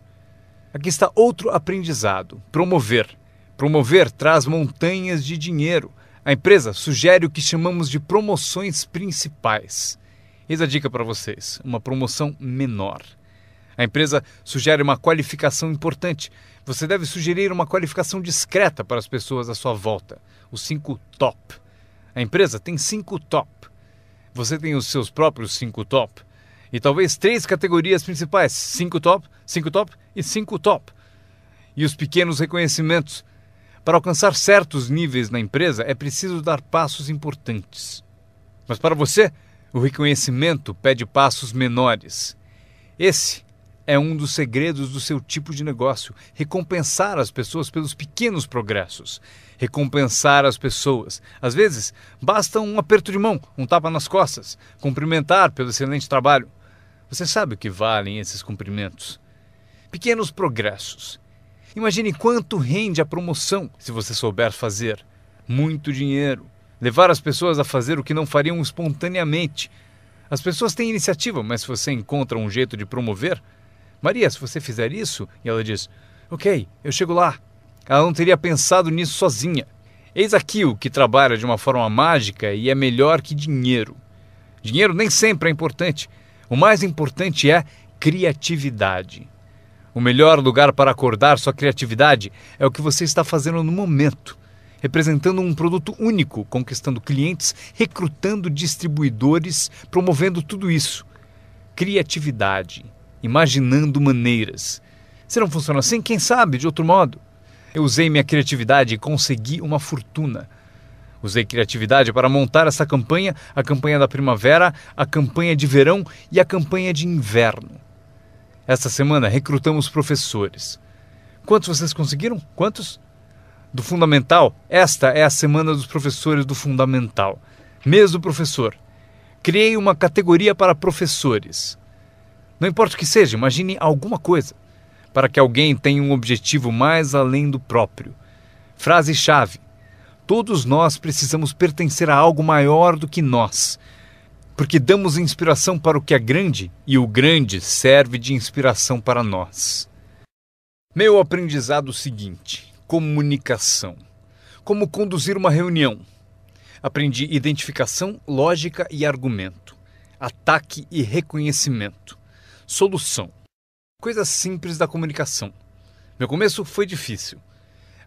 Aqui está outro aprendizado: promover. Promover traz montanhas de dinheiro. A empresa sugere o que chamamos de promoções principais. Eis a dica para vocês: uma promoção menor. A empresa sugere uma qualificação importante. Você deve sugerir uma qualificação discreta para as pessoas à sua volta. Os cinco top. A empresa tem cinco top. Você tem os seus próprios cinco top. E talvez três categorias principais: cinco top, cinco top e cinco top. E os pequenos reconhecimentos. Para alcançar certos níveis na empresa é preciso dar passos importantes. Mas para você, o reconhecimento pede passos menores. Esse é um dos segredos do seu tipo de negócio: recompensar as pessoas pelos pequenos progressos. Recompensar as pessoas. Às vezes, basta um aperto de mão, um tapa nas costas, cumprimentar pelo excelente trabalho. Você sabe o que valem esses cumprimentos? Pequenos progressos. Imagine quanto rende a promoção se você souber fazer. Muito dinheiro. Levar as pessoas a fazer o que não fariam espontaneamente. As pessoas têm iniciativa, mas se você encontra um jeito de promover, Maria, se você fizer isso, e ela diz: Ok, eu chego lá. Ela não teria pensado nisso sozinha. Eis aqui o que trabalha de uma forma mágica e é melhor que dinheiro. Dinheiro nem sempre é importante. O mais importante é criatividade. O melhor lugar para acordar sua criatividade é o que você está fazendo no momento, representando um produto único, conquistando clientes, recrutando distribuidores, promovendo tudo isso. Criatividade imaginando maneiras. Se não funciona assim, quem sabe de outro modo? Eu usei minha criatividade e consegui uma fortuna. Usei criatividade para montar essa campanha, a campanha da primavera, a campanha de verão e a campanha de inverno. Esta semana recrutamos professores. Quantos vocês conseguiram? Quantos? Do Fundamental, esta é a semana dos professores do Fundamental. Mesmo professor. Criei uma categoria para professores. Não importa o que seja, imagine alguma coisa para que alguém tenha um objetivo mais além do próprio. Frase-chave: Todos nós precisamos pertencer a algo maior do que nós, porque damos inspiração para o que é grande e o grande serve de inspiração para nós. Meu aprendizado seguinte: comunicação. Como conduzir uma reunião. Aprendi identificação, lógica e argumento, ataque e reconhecimento solução. coisa simples da comunicação. Meu começo foi difícil.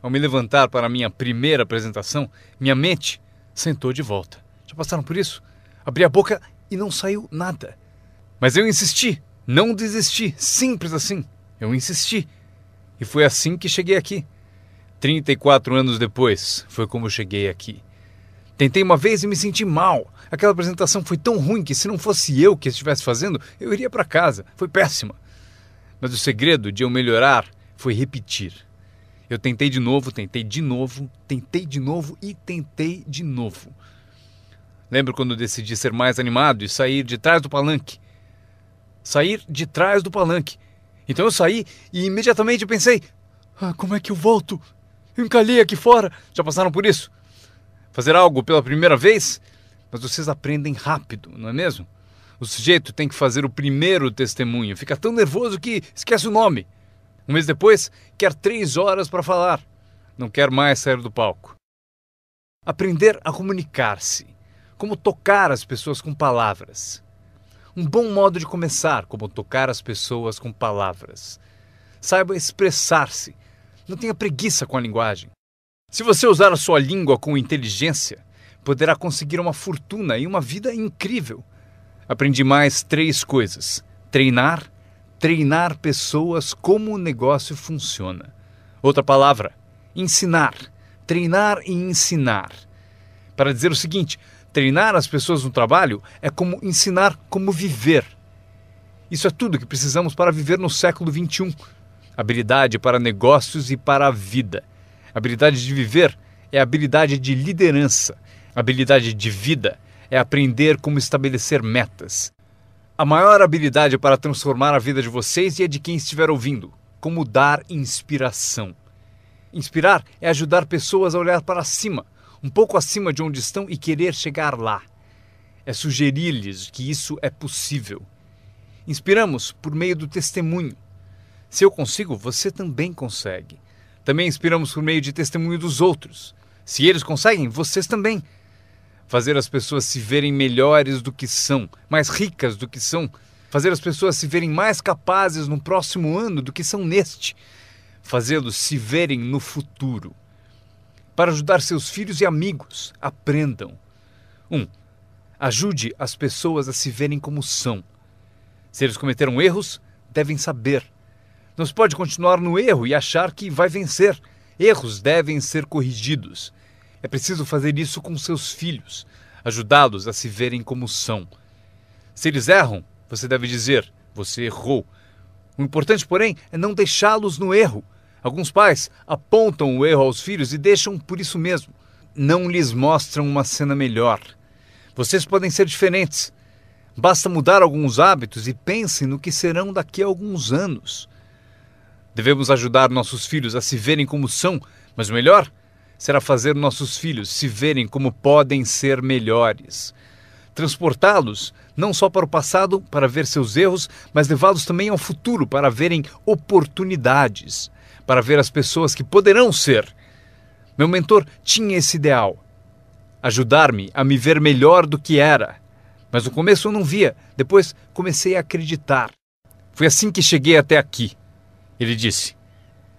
Ao me levantar para a minha primeira apresentação, minha mente sentou de volta. Já passaram por isso? Abri a boca e não saiu nada. Mas eu insisti, não desisti, simples assim. Eu insisti. E foi assim que cheguei aqui. 34 anos depois, foi como cheguei aqui. Tentei uma vez e me senti mal. Aquela apresentação foi tão ruim que se não fosse eu que estivesse fazendo, eu iria para casa. Foi péssima. Mas o segredo de eu melhorar foi repetir. Eu tentei de novo, tentei de novo, tentei de novo e tentei de novo. Lembro quando decidi ser mais animado e sair de trás do palanque. Sair de trás do palanque. Então eu saí e imediatamente pensei: ah, como é que eu volto? Eu encalhei aqui fora. Já passaram por isso? Fazer algo pela primeira vez mas vocês aprendem rápido, não é mesmo? O sujeito tem que fazer o primeiro testemunho, fica tão nervoso que esquece o nome. Um mês depois, quer três horas para falar. Não quer mais sair do palco. Aprender a comunicar-se, como tocar as pessoas com palavras. Um bom modo de começar, como tocar as pessoas com palavras. Saiba expressar-se. Não tenha preguiça com a linguagem. Se você usar a sua língua com inteligência, poderá conseguir uma fortuna e uma vida incrível. Aprendi mais três coisas: treinar, treinar pessoas como o negócio funciona. Outra palavra, ensinar. Treinar e ensinar. Para dizer o seguinte, treinar as pessoas no trabalho é como ensinar como viver. Isso é tudo que precisamos para viver no século XXI. Habilidade para negócios e para a vida. Habilidade de viver é habilidade de liderança. Habilidade de vida é aprender como estabelecer metas. A maior habilidade para transformar a vida de vocês e é de quem estiver ouvindo, como dar inspiração. Inspirar é ajudar pessoas a olhar para cima, um pouco acima de onde estão e querer chegar lá. É sugerir-lhes que isso é possível. Inspiramos por meio do testemunho. Se eu consigo, você também consegue. Também inspiramos por meio de testemunho dos outros. Se eles conseguem, vocês também fazer as pessoas se verem melhores do que são, mais ricas do que são, fazer as pessoas se verem mais capazes no próximo ano do que são neste, fazê-los se verem no futuro. Para ajudar seus filhos e amigos, aprendam. 1. Um, ajude as pessoas a se verem como são. Se eles cometeram erros, devem saber. Não se pode continuar no erro e achar que vai vencer. Erros devem ser corrigidos. É preciso fazer isso com seus filhos, ajudá-los a se verem como são. Se eles erram, você deve dizer: você errou. O importante, porém, é não deixá-los no erro. Alguns pais apontam o erro aos filhos e deixam por isso mesmo. Não lhes mostram uma cena melhor. Vocês podem ser diferentes. Basta mudar alguns hábitos e pensem no que serão daqui a alguns anos. Devemos ajudar nossos filhos a se verem como são, mas o melhor será fazer nossos filhos se verem como podem ser melhores. Transportá-los não só para o passado, para ver seus erros, mas levá-los também ao futuro, para verem oportunidades, para ver as pessoas que poderão ser. Meu mentor tinha esse ideal: ajudar-me a me ver melhor do que era. Mas no começo eu não via, depois comecei a acreditar. Foi assim que cheguei até aqui. Ele disse: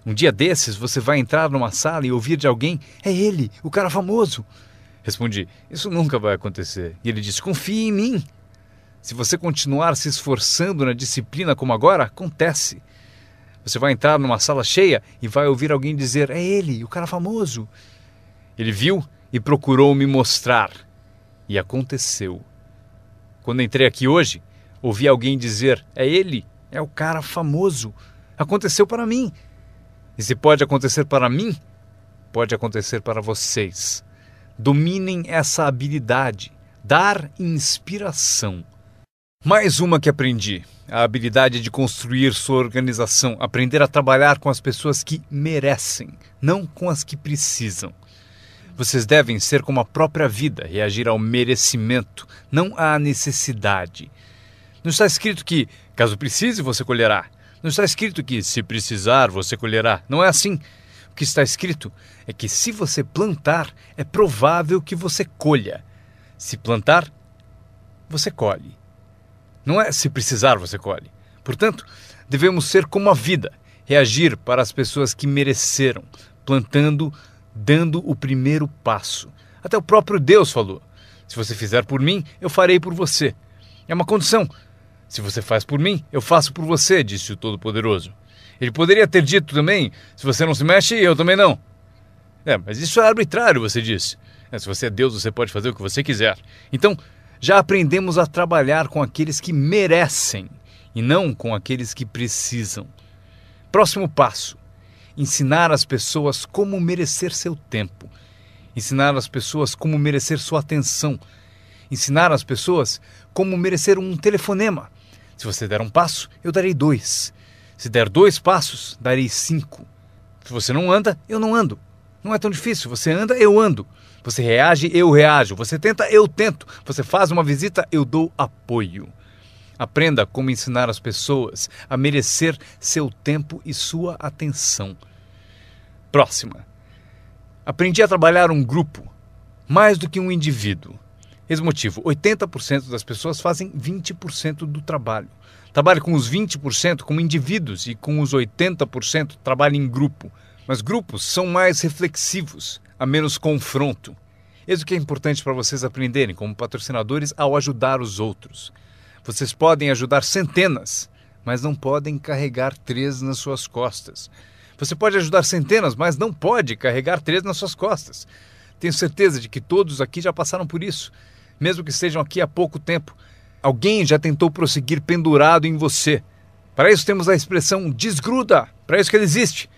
um dia desses você vai entrar numa sala e ouvir de alguém: é ele, o cara famoso. Respondi: Isso nunca vai acontecer. E ele disse: Confie em mim. Se você continuar se esforçando na disciplina como agora, acontece. Você vai entrar numa sala cheia e vai ouvir alguém dizer: É ele, o cara famoso. Ele viu e procurou me mostrar. E aconteceu. Quando entrei aqui hoje, ouvi alguém dizer: É ele, é o cara famoso. Aconteceu para mim. E se pode acontecer para mim, pode acontecer para vocês. Dominem essa habilidade, dar inspiração. Mais uma que aprendi: a habilidade de construir sua organização, aprender a trabalhar com as pessoas que merecem, não com as que precisam. Vocês devem ser como a própria vida, reagir ao merecimento, não à necessidade. Não está escrito que, caso precise, você colherá. Não está escrito que se precisar você colherá. Não é assim. O que está escrito é que se você plantar, é provável que você colha. Se plantar, você colhe. Não é se precisar você colhe. Portanto, devemos ser como a vida, reagir para as pessoas que mereceram, plantando, dando o primeiro passo. Até o próprio Deus falou: Se você fizer por mim, eu farei por você. É uma condição se você faz por mim, eu faço por você, disse o Todo-Poderoso. Ele poderia ter dito também: se você não se mexe, eu também não. É, mas isso é arbitrário, você disse. É, se você é Deus, você pode fazer o que você quiser. Então, já aprendemos a trabalhar com aqueles que merecem e não com aqueles que precisam. Próximo passo: ensinar as pessoas como merecer seu tempo, ensinar as pessoas como merecer sua atenção, ensinar as pessoas como merecer um telefonema se você der um passo, eu darei dois. Se der dois passos, darei cinco. Se você não anda, eu não ando. Não é tão difícil. Você anda, eu ando. Você reage, eu reajo. Você tenta, eu tento. Você faz uma visita, eu dou apoio. Aprenda como ensinar as pessoas a merecer seu tempo e sua atenção. Próxima. Aprendi a trabalhar um grupo mais do que um indivíduo. Esse motivo, 80% das pessoas fazem 20% do trabalho. Trabalha com os 20% como indivíduos e com os 80% trabalha em grupo. Mas grupos são mais reflexivos, há menos confronto. Isso que é importante para vocês aprenderem como patrocinadores ao ajudar os outros. Vocês podem ajudar centenas, mas não podem carregar três nas suas costas. Você pode ajudar centenas, mas não pode carregar três nas suas costas. Tenho certeza de que todos aqui já passaram por isso mesmo que sejam aqui há pouco tempo. Alguém já tentou prosseguir pendurado em você. Para isso temos a expressão desgruda, para isso que ela existe.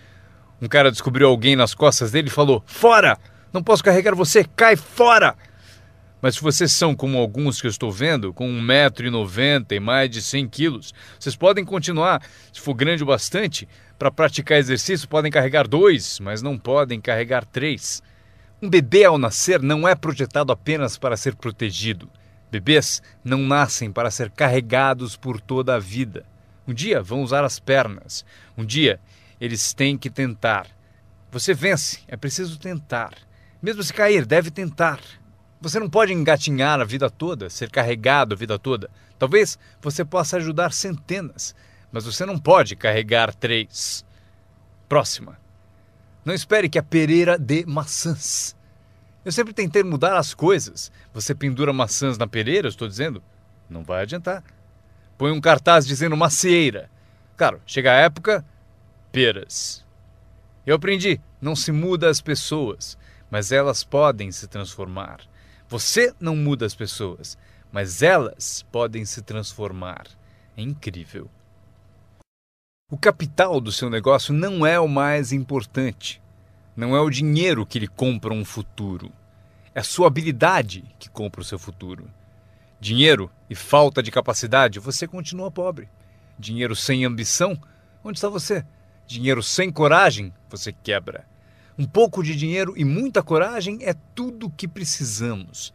Um cara descobriu alguém nas costas dele e falou: Fora! Não posso carregar você, cai fora! Mas se vocês são como alguns que eu estou vendo, com 1,90m e mais de 100 quilos, vocês podem continuar, se for grande o bastante, para praticar exercício podem carregar dois, mas não podem carregar três. Um bebê ao nascer não é projetado apenas para ser protegido. Bebês não nascem para ser carregados por toda a vida. Um dia vão usar as pernas, um dia eles têm que tentar. Você vence, é preciso tentar. Mesmo se cair, deve tentar. Você não pode engatinhar a vida toda, ser carregado a vida toda. Talvez você possa ajudar centenas, mas você não pode carregar três. Próxima. Não espere que a pereira dê maçãs. Eu sempre tentei mudar as coisas. Você pendura maçãs na pereira, eu estou dizendo? Não vai adiantar. Põe um cartaz dizendo macieira. Claro, chega a época, peras. Eu aprendi, não se muda as pessoas, mas elas podem se transformar. Você não muda as pessoas, mas elas podem se transformar. É incrível. O capital do seu negócio não é o mais importante. Não é o dinheiro que lhe compra um futuro. É a sua habilidade que compra o seu futuro. Dinheiro e falta de capacidade, você continua pobre. Dinheiro sem ambição, onde está você? Dinheiro sem coragem, você quebra. Um pouco de dinheiro e muita coragem é tudo o que precisamos.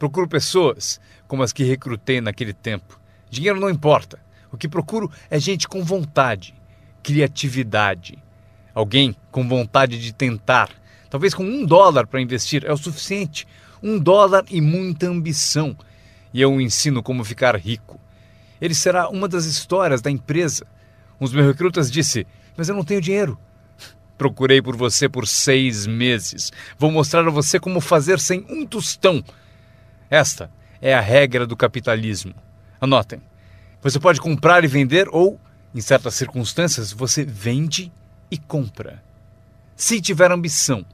Procuro pessoas como as que recrutei naquele tempo. Dinheiro não importa o que procuro é gente com vontade, criatividade. Alguém com vontade de tentar. Talvez com um dólar para investir é o suficiente. Um dólar e muita ambição. E eu ensino como ficar rico. Ele será uma das histórias da empresa. Um dos meus recrutas disse: Mas eu não tenho dinheiro. Procurei por você por seis meses. Vou mostrar a você como fazer sem um tostão. Esta é a regra do capitalismo. Anotem: você pode comprar e vender, ou, em certas circunstâncias, você vende e compra. Se tiver ambição.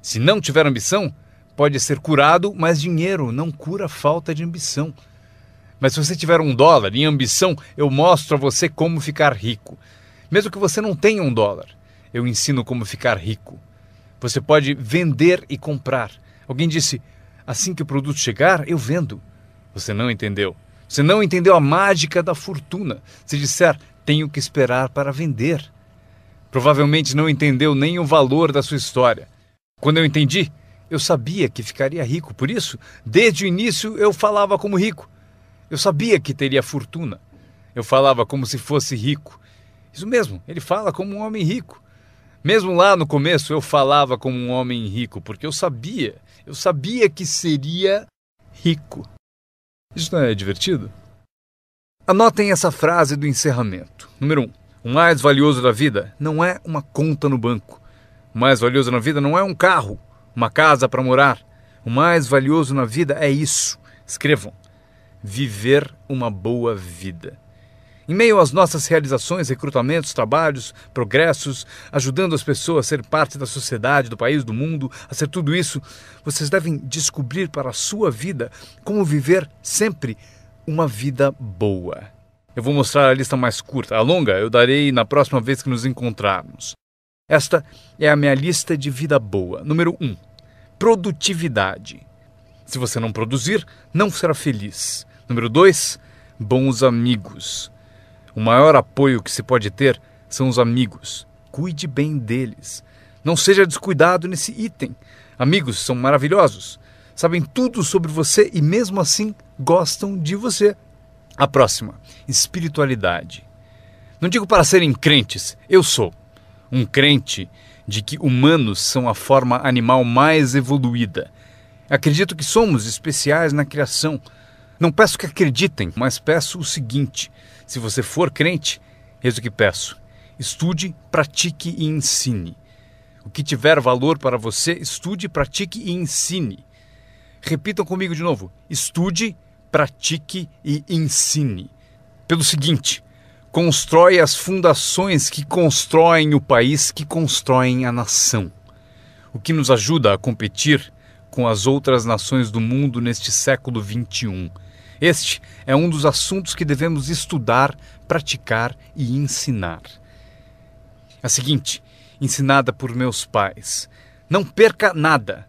Se não tiver ambição, pode ser curado, mas dinheiro não cura falta de ambição. Mas se você tiver um dólar em ambição, eu mostro a você como ficar rico. Mesmo que você não tenha um dólar, eu ensino como ficar rico. Você pode vender e comprar. Alguém disse: assim que o produto chegar, eu vendo. Você não entendeu. Você não entendeu a mágica da fortuna. Se disser, tenho que esperar para vender. Provavelmente não entendeu nem o valor da sua história. Quando eu entendi, eu sabia que ficaria rico. Por isso, desde o início eu falava como rico. Eu sabia que teria fortuna. Eu falava como se fosse rico. Isso mesmo, ele fala como um homem rico. Mesmo lá no começo eu falava como um homem rico, porque eu sabia, eu sabia que seria rico. Isso não é divertido? Anotem essa frase do encerramento. Número 1. Um, o mais valioso da vida não é uma conta no banco. O mais valioso na vida não é um carro, uma casa para morar. O mais valioso na vida é isso. Escrevam: viver uma boa vida. Em meio às nossas realizações, recrutamentos, trabalhos, progressos, ajudando as pessoas a ser parte da sociedade, do país, do mundo, a ser tudo isso, vocês devem descobrir para a sua vida como viver sempre uma vida boa. Eu vou mostrar a lista mais curta. A longa eu darei na próxima vez que nos encontrarmos. Esta é a minha lista de vida boa. Número 1. Um, produtividade. Se você não produzir, não será feliz. Número 2. Bons amigos. O maior apoio que se pode ter são os amigos. Cuide bem deles. Não seja descuidado nesse item. Amigos são maravilhosos, sabem tudo sobre você e, mesmo assim, gostam de você. A próxima: espiritualidade. Não digo para serem crentes, eu sou. Um crente de que humanos são a forma animal mais evoluída. Acredito que somos especiais na criação. Não peço que acreditem, mas peço o seguinte: se você for crente, eis o que peço: estude, pratique e ensine. O que tiver valor para você, estude, pratique e ensine. Repitam comigo de novo: estude, pratique e ensine. Pelo seguinte, constrói as fundações que constroem o país, que constroem a nação. O que nos ajuda a competir com as outras nações do mundo neste século XXI este é um dos assuntos que devemos estudar, praticar e ensinar. A seguinte, ensinada por meus pais: não perca nada.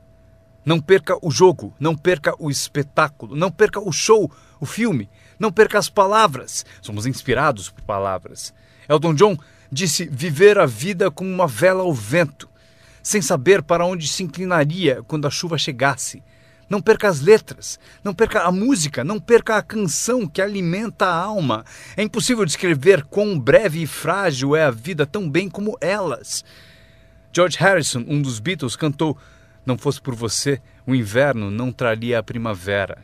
Não perca o jogo, não perca o espetáculo, não perca o show, o filme, não perca as palavras. Somos inspirados por palavras. Elton John disse viver a vida como uma vela ao vento, sem saber para onde se inclinaria quando a chuva chegasse não perca as letras, não perca a música, não perca a canção que alimenta a alma. É impossível descrever quão breve e frágil é a vida, tão bem como elas. George Harrison, um dos Beatles, cantou: Não fosse por você, o inverno não traria a primavera.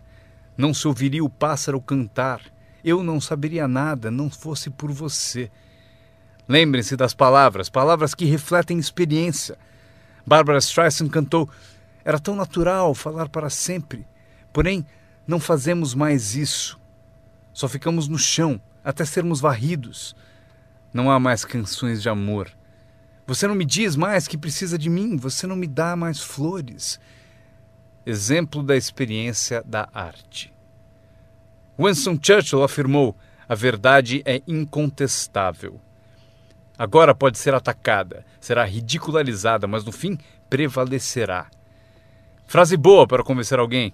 Não se ouviria o pássaro cantar. Eu não saberia nada, não fosse por você. Lembrem-se das palavras, palavras que refletem experiência. Barbara Streisand cantou: era tão natural falar para sempre. Porém, não fazemos mais isso. Só ficamos no chão até sermos varridos. Não há mais canções de amor. Você não me diz mais que precisa de mim, você não me dá mais flores. Exemplo da experiência da arte. Winston Churchill afirmou: a verdade é incontestável. Agora pode ser atacada, será ridicularizada, mas no fim prevalecerá. Frase boa para convencer alguém.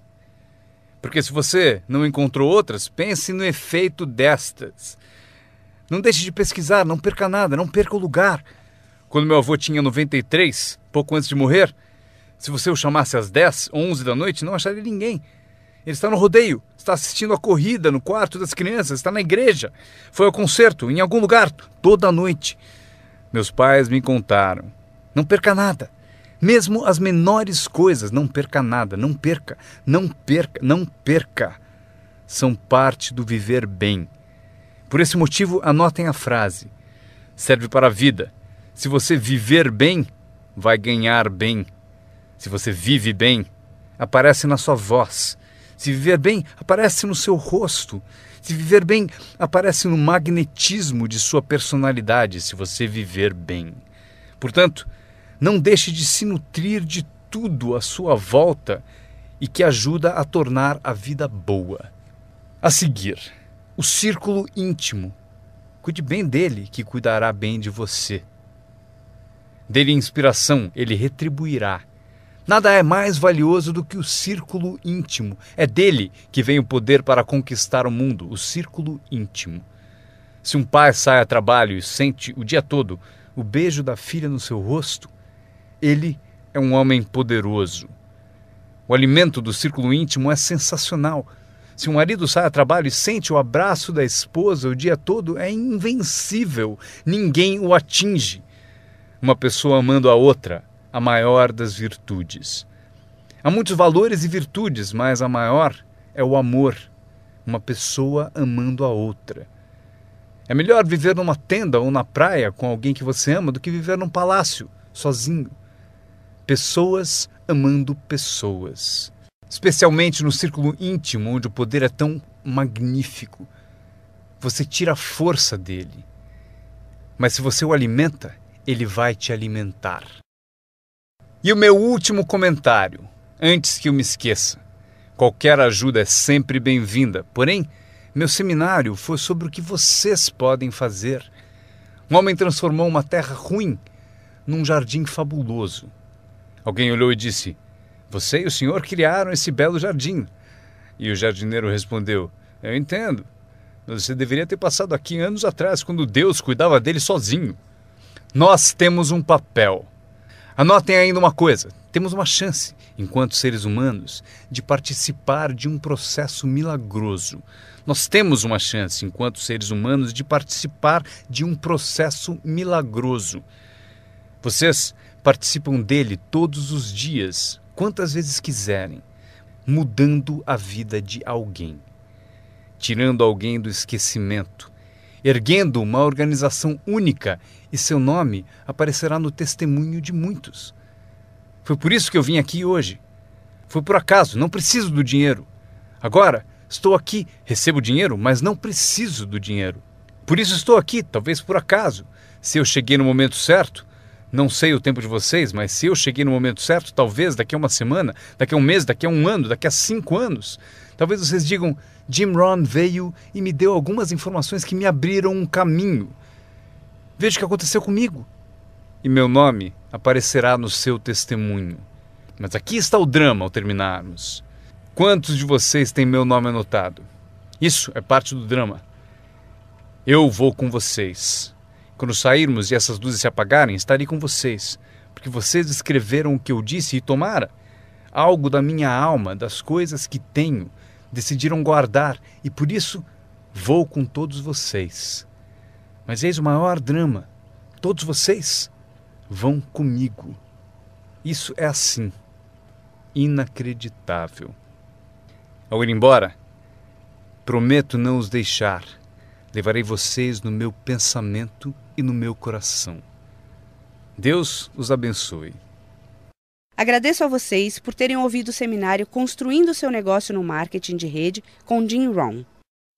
Porque se você não encontrou outras, pense no efeito destas. Não deixe de pesquisar, não perca nada, não perca o lugar. Quando meu avô tinha 93, pouco antes de morrer, se você o chamasse às 10, 11 da noite, não acharia ninguém. Ele está no rodeio, está assistindo a corrida no quarto das crianças, está na igreja, foi ao concerto, em algum lugar, toda noite. Meus pais me contaram. Não perca nada. Mesmo as menores coisas, não perca nada, não perca, não perca, não perca. São parte do viver bem. Por esse motivo, anotem a frase. Serve para a vida. Se você viver bem, vai ganhar bem. Se você vive bem, aparece na sua voz. Se viver bem, aparece no seu rosto. Se viver bem, aparece no magnetismo de sua personalidade, se você viver bem. Portanto, não deixe de se nutrir de tudo à sua volta e que ajuda a tornar a vida boa. A seguir, o círculo íntimo. Cuide bem dele, que cuidará bem de você. Dele inspiração, ele retribuirá. Nada é mais valioso do que o círculo íntimo. É dele que vem o poder para conquistar o mundo, o círculo íntimo. Se um pai sai a trabalho e sente o dia todo o beijo da filha no seu rosto, ele é um homem poderoso. O alimento do círculo íntimo é sensacional. Se um marido sai a trabalho e sente o abraço da esposa o dia todo, é invencível. Ninguém o atinge. Uma pessoa amando a outra, a maior das virtudes. Há muitos valores e virtudes, mas a maior é o amor. Uma pessoa amando a outra. É melhor viver numa tenda ou na praia com alguém que você ama do que viver num palácio, sozinho. Pessoas amando pessoas. Especialmente no círculo íntimo, onde o poder é tão magnífico. Você tira a força dele. Mas se você o alimenta, ele vai te alimentar. E o meu último comentário, antes que eu me esqueça. Qualquer ajuda é sempre bem-vinda, porém, meu seminário foi sobre o que vocês podem fazer. Um homem transformou uma terra ruim num jardim fabuloso. Alguém olhou e disse: Você e o senhor criaram esse belo jardim. E o jardineiro respondeu: Eu entendo. Mas você deveria ter passado aqui anos atrás, quando Deus cuidava dele sozinho. Nós temos um papel. Anotem ainda uma coisa: temos uma chance, enquanto seres humanos, de participar de um processo milagroso. Nós temos uma chance, enquanto seres humanos, de participar de um processo milagroso. Vocês Participam dele todos os dias, quantas vezes quiserem, mudando a vida de alguém, tirando alguém do esquecimento, erguendo uma organização única e seu nome aparecerá no testemunho de muitos. Foi por isso que eu vim aqui hoje. Foi por acaso, não preciso do dinheiro. Agora, estou aqui, recebo dinheiro, mas não preciso do dinheiro. Por isso estou aqui, talvez por acaso. Se eu cheguei no momento certo, não sei o tempo de vocês, mas se eu cheguei no momento certo, talvez daqui a uma semana, daqui a um mês, daqui a um ano, daqui a cinco anos, talvez vocês digam: Jim Ron veio e me deu algumas informações que me abriram um caminho. Veja o que aconteceu comigo. E meu nome aparecerá no seu testemunho. Mas aqui está o drama ao terminarmos. Quantos de vocês têm meu nome anotado? Isso é parte do drama. Eu vou com vocês. Quando sairmos e essas luzes se apagarem, estarei com vocês, porque vocês escreveram o que eu disse e tomara. Algo da minha alma, das coisas que tenho, decidiram guardar e por isso vou com todos vocês. Mas eis o maior drama: todos vocês vão comigo. Isso é assim. Inacreditável. Ao ir embora, prometo não os deixar Levarei vocês no meu pensamento e no meu coração. Deus os abençoe. Agradeço a vocês por terem ouvido o seminário Construindo seu negócio no marketing de rede com Jim Rohn.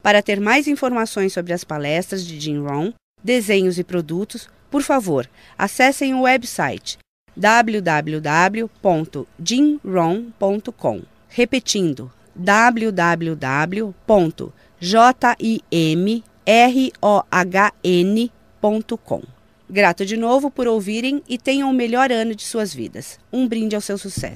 Para ter mais informações sobre as palestras de Jim Rohn, desenhos e produtos, por favor, acessem o website www.jimron.com. Repetindo, www.jim rohn.com. Grato de novo por ouvirem e tenham o melhor ano de suas vidas. Um brinde ao seu sucesso.